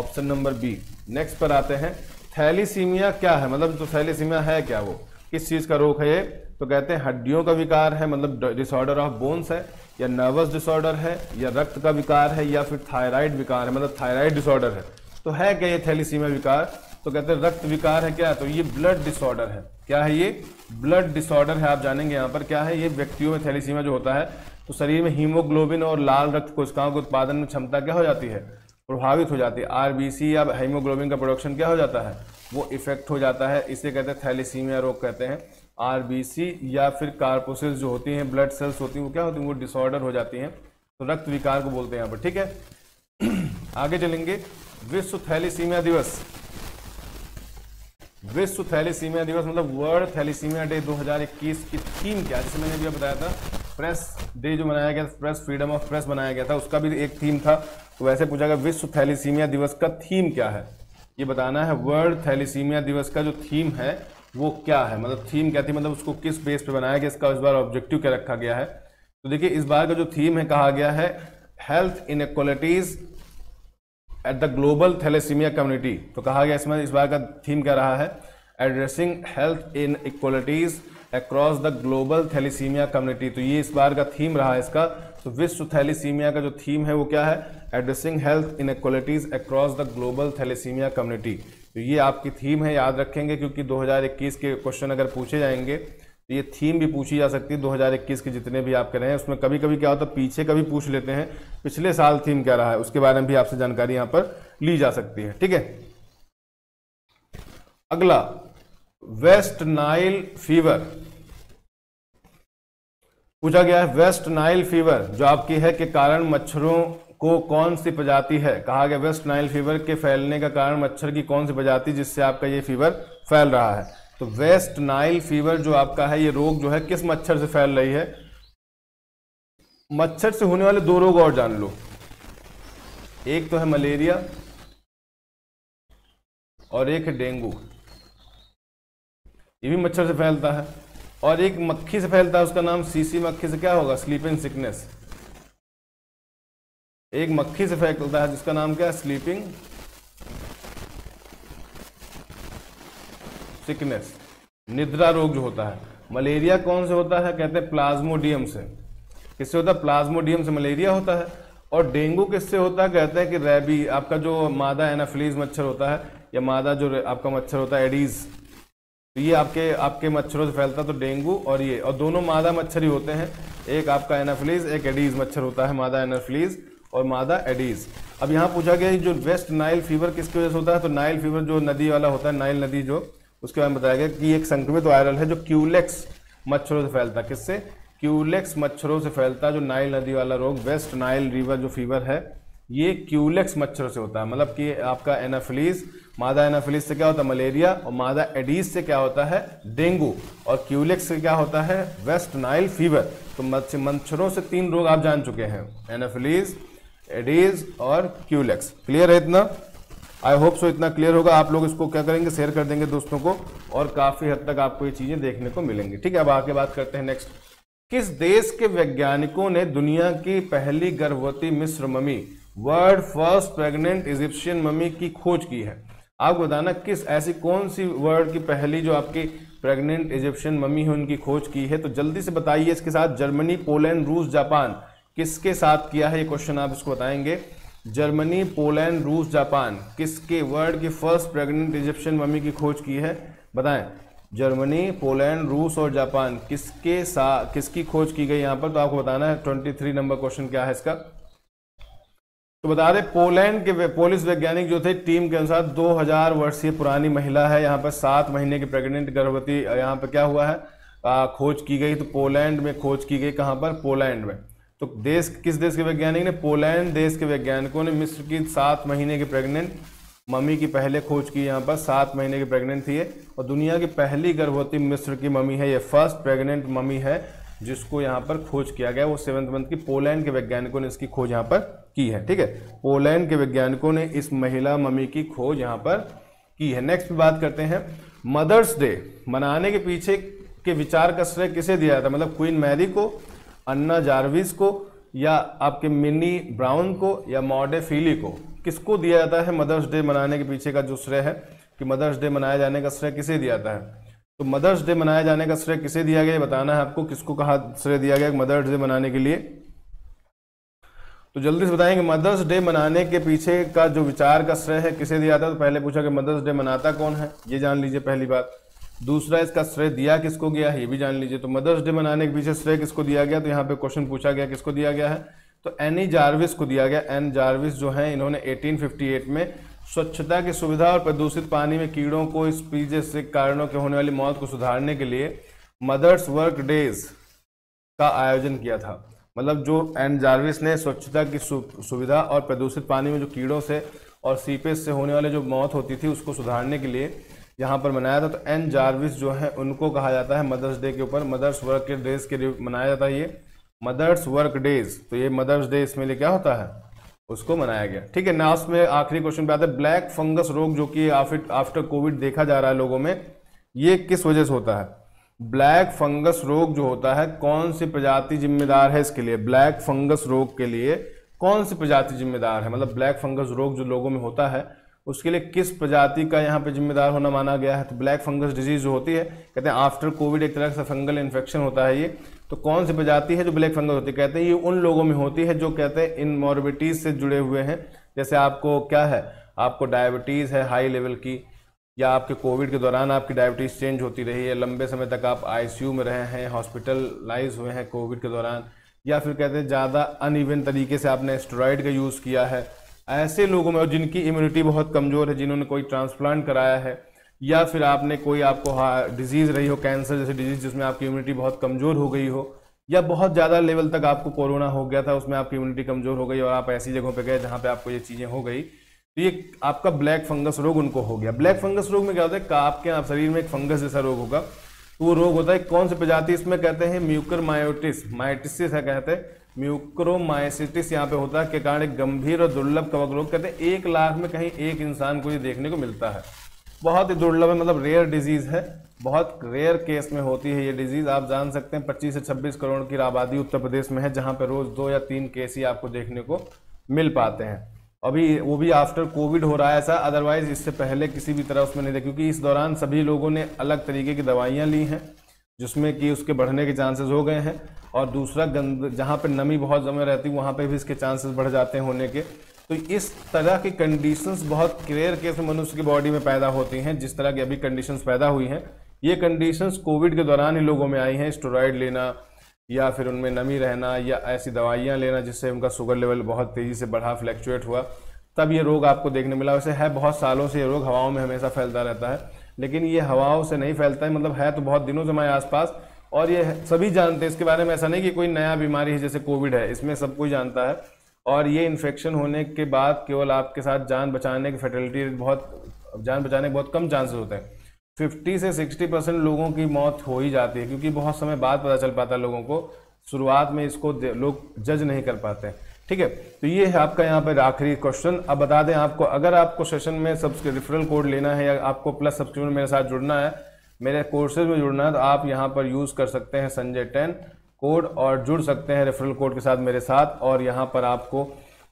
ऑप्शन नंबर बी नेक्स्ट पर आते हैं थैलीसीमिया क्या है मतलब जो थैलीसीमिया है क्या वो किस चीज़ का रोग है ये तो कहते हैं हड्डियों का विकार है मतलब डिसऑर्डर ऑफ बोन्स है या नर्वस डिसऑर्डर है या रक्त का विकार है या फिर थायराइड विकार है मतलब थायराइड डिसऑर्डर है तो है क्या ये थैलीसीमा विकार तो कहते हैं रक्त विकार है क्या तो ये ब्लड डिसऑर्डर है क्या है ये ब्लड डिसऑर्डर है आप जानेंगे यहाँ पर क्या है ये व्यक्तियों में थैलीसीमा जो होता है तो शरीर में हीमोग्लोबिन और लाल रक्त कोशिकाओं के उत्पादन में क्षमता क्या हो जाती है प्रभावित हो जाती है आरबीसी या हीमोग्लोबिन का प्रोडक्शन क्या हो जाता है वो इफेक्ट हो जाता है इसे कहते हैं थैलीसीमिया रोग कहते हैं आरबीसी या फिर कार्पोसिस जो होती हैं ब्लड सेल्स होती हैं वो क्या होती हैं वो डिसऑर्डर हो जाती हैं तो रक्त विकार को बोलते हैं यहाँ पर ठीक है आगे चलेंगे विश्व थैलीसीमिया दिवस विश्व थैलीसीमिया दिवस मतलब वर्ल्ड थैलीसीमिया डे 2021 की थीम क्या जैसे मैंने अभी बताया था प्रेस डे जो मनाया गया था प्रेस फ्रीडम ऑफ प्रेस बनाया गया था उसका भी एक थीम था तो वैसे पूछा गया विश्व थैलीसीमिया दिवस का थीम क्या है ये बताना है वर्ल्ड थैलीसीमिया दिवस का जो थीम है वो क्या है मतलब थीम क्या थी मतलब उसको किस बेस पे बनाया गया इसका इस बार ऑब्जेक्टिव क्या रखा गया है तो देखिए इस बार का जो थीम है कहा गया है health inequalities at the global thalassaemia community तो कहा गया इसमें इस बार का थीम क्या रहा है addressing health inequalities across the global thalassaemia community तो ये इस बार का थीम रहा है इसका तो विश्व थैलीसीमिया का जो थीम है वो क्या है addressing health inequalities across the global thalassaemia community तो ये आपकी थीम है याद रखेंगे क्योंकि 2021 के क्वेश्चन अगर पूछे जाएंगे तो ये थीम भी पूछी जा सकती है 2021 के जितने भी आप करें उसमें कभी कभी क्या होता है पीछे कभी पूछ लेते हैं पिछले साल थीम क्या रहा है उसके बारे में भी आपसे जानकारी यहाँ पर ली जा सकती है ठीक है अगला वेस्ट नाइल फीवर पूछा गया है वेस्ट नाइल फीवर जो आपकी है के कारण मच्छरों को कौन सी प्रजाति है कहा गया वेस्ट नाइल फीवर के फैलने का कारण मच्छर की कौन सी प्रजाति जिससे आपका ये फीवर फैल रहा है तो वेस्ट नाइल फीवर जो आपका है ये रोग जो है किस मच्छर से फैल रही है मच्छर से होने वाले दो रोग और जान लो एक तो है मलेरिया और एक है डेंगू ये भी मच्छर से फैलता है और एक मक्खी से फैलता है उसका नाम सीसी मक्खी से क्या होगा स्लीपिंग सिकनेस एक मक्खी से इफेक्ट होता है जिसका नाम क्या है स्लीपिंग सिकनेस निद्रा रोग जो होता है मलेरिया कौन से होता है कहते हैं प्लाज्मोडियम से किससे होता है प्लाज्मोडियम से मलेरिया होता है और डेंगू किससे होता है कहते हैं कि रेबी आपका जो मादा एनाफ्लीज मच्छर होता है या मादा जो आपका मच्छर होता है एडीज तो ये आपके आपके मच्छरों से फैलता है तो डेंगू और ये और दोनों मादा मच्छर ही होते हैं एक आपका एनाफ्लीज एक एडीज मच्छर होता है मादा एनाफ्लीज़ और मादा एडीज अब यहाँ पूछा गया जो वेस्ट नाइल फीवर किसकी वजह से होता है तो नाइल फीवर जो नदी वाला होता है नाइल नदी जो उसके बारे में बताया गया कि एक संक्रमित वायरल है जो क्यूलेक्स मच्छरों से फैलता किससे क्यूलेक्स मच्छरों से फैलता है जो नाइल नदी वाला रोग वेस्ट नाइल रिवर जो फीवर है ये क्यूलेक्स मच्छरों से होता है मतलब कि आपका एनाफिलीज मादा एनाफिलीज से क्या होता है मलेरिया और मादा एडीज से क्या होता है डेंगू और क्यूलेक्स से क्या होता है वेस्ट नाइल फीवर तो मच्छरों से तीन रोग आप जान चुके हैं एनाफिलीज़ एडीज और क्यूलेक्स क्लियर e है इतना आई होप सो इतना क्लियर होगा आप लोग इसको क्या करेंगे शेयर कर देंगे दोस्तों को और काफी हद तक आपको ये चीजें देखने को मिलेंगी ठीक है अब आगे बात करते हैं नेक्स्ट किस देश के वैज्ञानिकों ने दुनिया की पहली गर्भवती मिस्र mummy world first pregnant Egyptian mummy की खोज की है आपको बताना किस ऐसी कौन सी वर्ल्ड की पहली जो आपकी प्रेग्नेंट इजिप्शियन मम्मी है उनकी खोज की है तो जल्दी से बताइए इसके साथ जर्मनी पोलैंड रूस जापान किसके साथ किया है ये क्वेश्चन आप इसको बताएंगे जर्मनी पोलैंड रूस जापान किसके वर्ल्ड की फर्स्ट प्रेग्नेंट इजिप्शियन मम्मी की खोज की है बताएं जर्मनी पोलैंड रूस और जापान किसके साथ किसकी खोज की गई यहाँ पर तो आपको बताना है ट्वेंटी थ्री नंबर क्वेश्चन क्या है इसका तो बता दें पोलैंड के पोलिस वैज्ञानिक जो थे टीम के अनुसार 2000 वर्षीय पुरानी महिला है यहाँ पर सात महीने की प्रेग्नेंट गर्भवती यहां पर क्या हुआ है आ, खोज की गई तो पोलैंड में खोज की गई कहां पर पोलैंड में तो देश किस देश के वैज्ञानिक ने पोलैंड देश के वैज्ञानिकों ने मिस्र की सात महीने की प्रेग्नेंट मम्मी की पहले खोज की यहाँ पर सात महीने की प्रेग्नेंट थी और दुनिया की पहली गर्भवती मिस्र की मम्मी है ये फर्स्ट प्रेग्नेंट मम्मी है जिसको यहाँ पर खोज किया गया वो सेवंथ मंथ की पोलैंड के वैज्ञानिकों ने इसकी खोज यहाँ पर की है ठीक है पोलैंड के वैज्ञानिकों ने इस महिला मम्मी की खोज यहाँ पर की है नेक्स्ट बात करते हैं मदर्स डे मनाने के पीछे के विचार का श्रेय किसे दिया था मतलब क्वीन मैरी को अन्ना जारविस को या आपके मिनी ब्राउन को या मॉडे फीली को किसको दिया जाता है मदर्स डे मनाने के पीछे का जो श्रेय है कि मदर्स डे मनाया जाने का श्रेय किसे दिया जाता है तो मदर्स डे मनाया जाने का श्रेय किसे दिया गया बताना है आपको किसको कहा श्रेय दिया गया मदर्स डे मनाने के लिए तो जल्दी से बताएंगे मदर्स डे मनाने के पीछे का जो विचार का श्रेय है किसे दिया जाता है तो पहले पूछा कि मदर्स डे मनाता कौन है ये जान लीजिए पहली बात दूसरा इसका श्रेय दिया किसको गया है ये भी जान लीजिए तो मदर्स डे मनाने के पीछे श्रेय किसको दिया गया तो यहाँ पे क्वेश्चन पूछा गया किसको दिया गया है तो एनी जार्विस को दिया गया एन जार्विस जो है इन्होंने 1858 में स्वच्छता की सुविधा और प्रदूषित पानी में कीड़ों को इस पीजे से कारणों के होने वाली मौत को सुधारने के लिए मदर्स वर्क डेज का आयोजन किया था मतलब जो एन जार्विस ने स्वच्छता की सुविधा और प्रदूषित पानी में जो कीड़ों से और सीपेज से होने वाले जो मौत होती थी उसको सुधारने के लिए यहाँ पर मनाया था तो एन जारविस जो है उनको कहा जाता है मदर्स डे के ऊपर मदर्स वर्क के डेज के लिए मनाया जाता है ये मदर्स वर्क डेज तो ये मदर्स डे इसमें लिए क्या होता है उसको मनाया गया ठीक है नास्ट में आखिरी क्वेश्चन पे आता है ब्लैक फंगस रोग जो कि आफ्टर कोविड देखा जा रहा है लोगों में ये किस वजह से होता है ब्लैक फंगस रोग जो होता है कौन सी प्रजाति जिम्मेदार है इसके लिए ब्लैक फंगस रोग के लिए कौन सी प्रजाति जिम्मेदार है मतलब ब्लैक फंगस रोग जो लोगों में होता है उसके लिए किस प्रजाति का यहाँ पे जिम्मेदार होना माना गया है तो ब्लैक फंगस डिजीज जो होती है कहते हैं आफ्टर कोविड एक तरह से फंगल इन्फेक्शन होता है ये तो कौन सी प्रजाति है जो ब्लैक फंगस होती है कहते हैं ये उन लोगों में होती है जो कहते हैं इन मॉर्बिटीज से जुड़े हुए हैं जैसे आपको क्या है आपको डायबिटीज़ है हाई लेवल की या आपके कोविड के दौरान आपकी डायबिटीज़ चेंज होती रही है लंबे समय तक आप आई में रहे हैं हॉस्पिटलाइज हुए हैं कोविड के दौरान या फिर कहते हैं ज़्यादा अन तरीके से आपने स्टेरॉइड का यूज़ किया है ऐसे लोगों में जिनकी इम्यूनिटी बहुत कमज़ोर है जिन्होंने कोई ट्रांसप्लांट कराया है या फिर आपने कोई आपको डिजीज़ रही हो कैंसर जैसे डिजीज़ जिसमें आपकी इम्यूनिटी बहुत कमज़ोर हो गई हो या बहुत ज़्यादा लेवल तक आपको कोरोना हो गया था उसमें आपकी इम्यूनिटी कमज़ोर हो गई और आप ऐसी जगहों पर गए जहां पर आपको ये चीज़ें हो गई तो ये आपका ब्लैक फंगस रोग उनको हो गया ब्लैक फंगस रोग में क्या होता है आपके आप शरीर में एक फंगस जैसा रोग होगा तो वो रोग होता है कौन सी प्रजाति इसमें कहते हैं म्यूकर मायोटिस माइटिस कहते हैं म्यूक्रोमाइसिटिस यहाँ पे होता है के कारण एक गंभीर और दुर्लभ कवक रोग कहते हैं एक लाख में कहीं एक इंसान को ये देखने को मिलता है बहुत ही दुर्लभ है मतलब रेयर डिजीज़ है बहुत रेयर केस में होती है ये डिजीज़ आप जान सकते हैं पच्चीस से छब्बीस करोड़ की आबादी उत्तर प्रदेश में है जहाँ पर रोज़ दो या तीन केस ही आपको देखने को मिल पाते हैं अभी वो भी आफ्टर कोविड हो रहा है ऐसा अदरवाइज़ इससे पहले किसी भी तरह उसमें नहीं देखा क्योंकि इस दौरान सभी लोगों ने अलग तरीके की दवाइयाँ ली हैं जिसमें कि उसके बढ़ने के चांसेस हो गए हैं और दूसरा गंद जहाँ पर नमी बहुत जमे रहती है वहाँ पर भी इसके चांसेस बढ़ जाते हैं होने के तो इस तरह की कंडीशंस बहुत क्लियर केस में मनुष्य की बॉडी में पैदा होती हैं जिस तरह की अभी कंडीशंस पैदा हुई हैं ये कंडीशंस कोविड के दौरान ही लोगों में आई हैं स्टोराइड लेना या फिर उनमें नमी रहना या ऐसी दवाइयाँ लेना जिससे उनका शुगर लेवल बहुत तेज़ी से बढ़ा फ्लैक्चुएट हुआ तब ये रोग आपको देखने मिला वैसे है बहुत सालों से ये रोग हवाओं में हमेशा फैलता रहता है लेकिन ये हवाओं से नहीं फैलता है मतलब है तो बहुत दिनों से हमारे आसपास और ये सभी जानते हैं इसके बारे में ऐसा नहीं कि कोई नया बीमारी है जैसे कोविड है इसमें सब कोई जानता है और ये इन्फेक्शन होने के बाद केवल आपके साथ जान बचाने की फर्टिलिटी बहुत जान बचाने के बहुत कम चांसेस होते हैं 50 से 60 परसेंट लोगों की मौत हो ही जाती है क्योंकि बहुत समय बाद पता चल पाता है लोगों को शुरुआत में इसको लोग जज नहीं कर पाते हैं ठीक है तो ये है आपका यहाँ पर आखिरी क्वेश्चन अब बता दें आपको अगर आपको सेशन में रेफरल कोड लेना है या आपको प्लस सब्सक्रिप्शन मेरे साथ जुड़ना है मेरे कोर्सेज में जुड़ना है तो आप यहाँ पर यूज़ कर सकते हैं संजय टेन कोड और जुड़ सकते हैं रेफरल कोड के साथ मेरे साथ और यहाँ पर आपको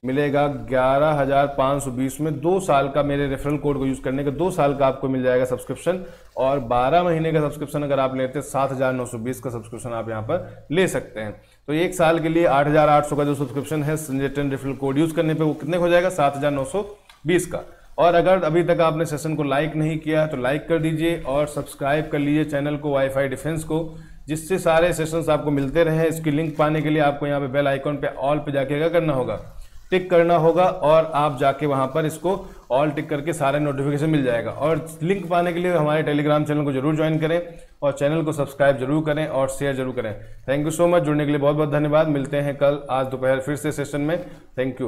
मिलेगा ग्यारह हज़ार पाँच सौ बीस में दो साल का मेरे रेफरल कोड को यूज़ करने का दो साल का आपको मिल जाएगा सब्सक्रिप्शन और बारह महीने का सब्सक्रिप्शन अगर आप लेते हैं सात हज़ार नौ सौ बीस का सब्सक्रिप्शन आप यहाँ पर ले सकते हैं तो एक साल के लिए 8,800 का जो सब्सक्रिप्शन है Sanjay ten referral code use करने पे वो कितने हो जाएगा 7,920 का और अगर अभी तक आपने सेशन को लाइक नहीं किया तो लाइक कर दीजिए और सब्सक्राइब कर लीजिए चैनल को वाईफाई डिफेंस को जिससे सारे सेशंस आपको मिलते रहे इसकी लिंक पाने के लिए आपको यहाँ पे बेल आइकॉन पे ऑल पे जाके क्या करना होगा टिक करना होगा और आप जाके वहाँ पर इसको ऑल टिक करके सारे नोटिफिकेशन मिल जाएगा और लिंक पाने के लिए हमारे टेलीग्राम चैनल को जरूर ज्वाइन करें और चैनल को सब्सक्राइब जरूर करें और शेयर जरूर करें थैंक यू सो मच जुड़ने के लिए बहुत बहुत धन्यवाद मिलते हैं कल आज दोपहर फिर से सेशन में थैंक यू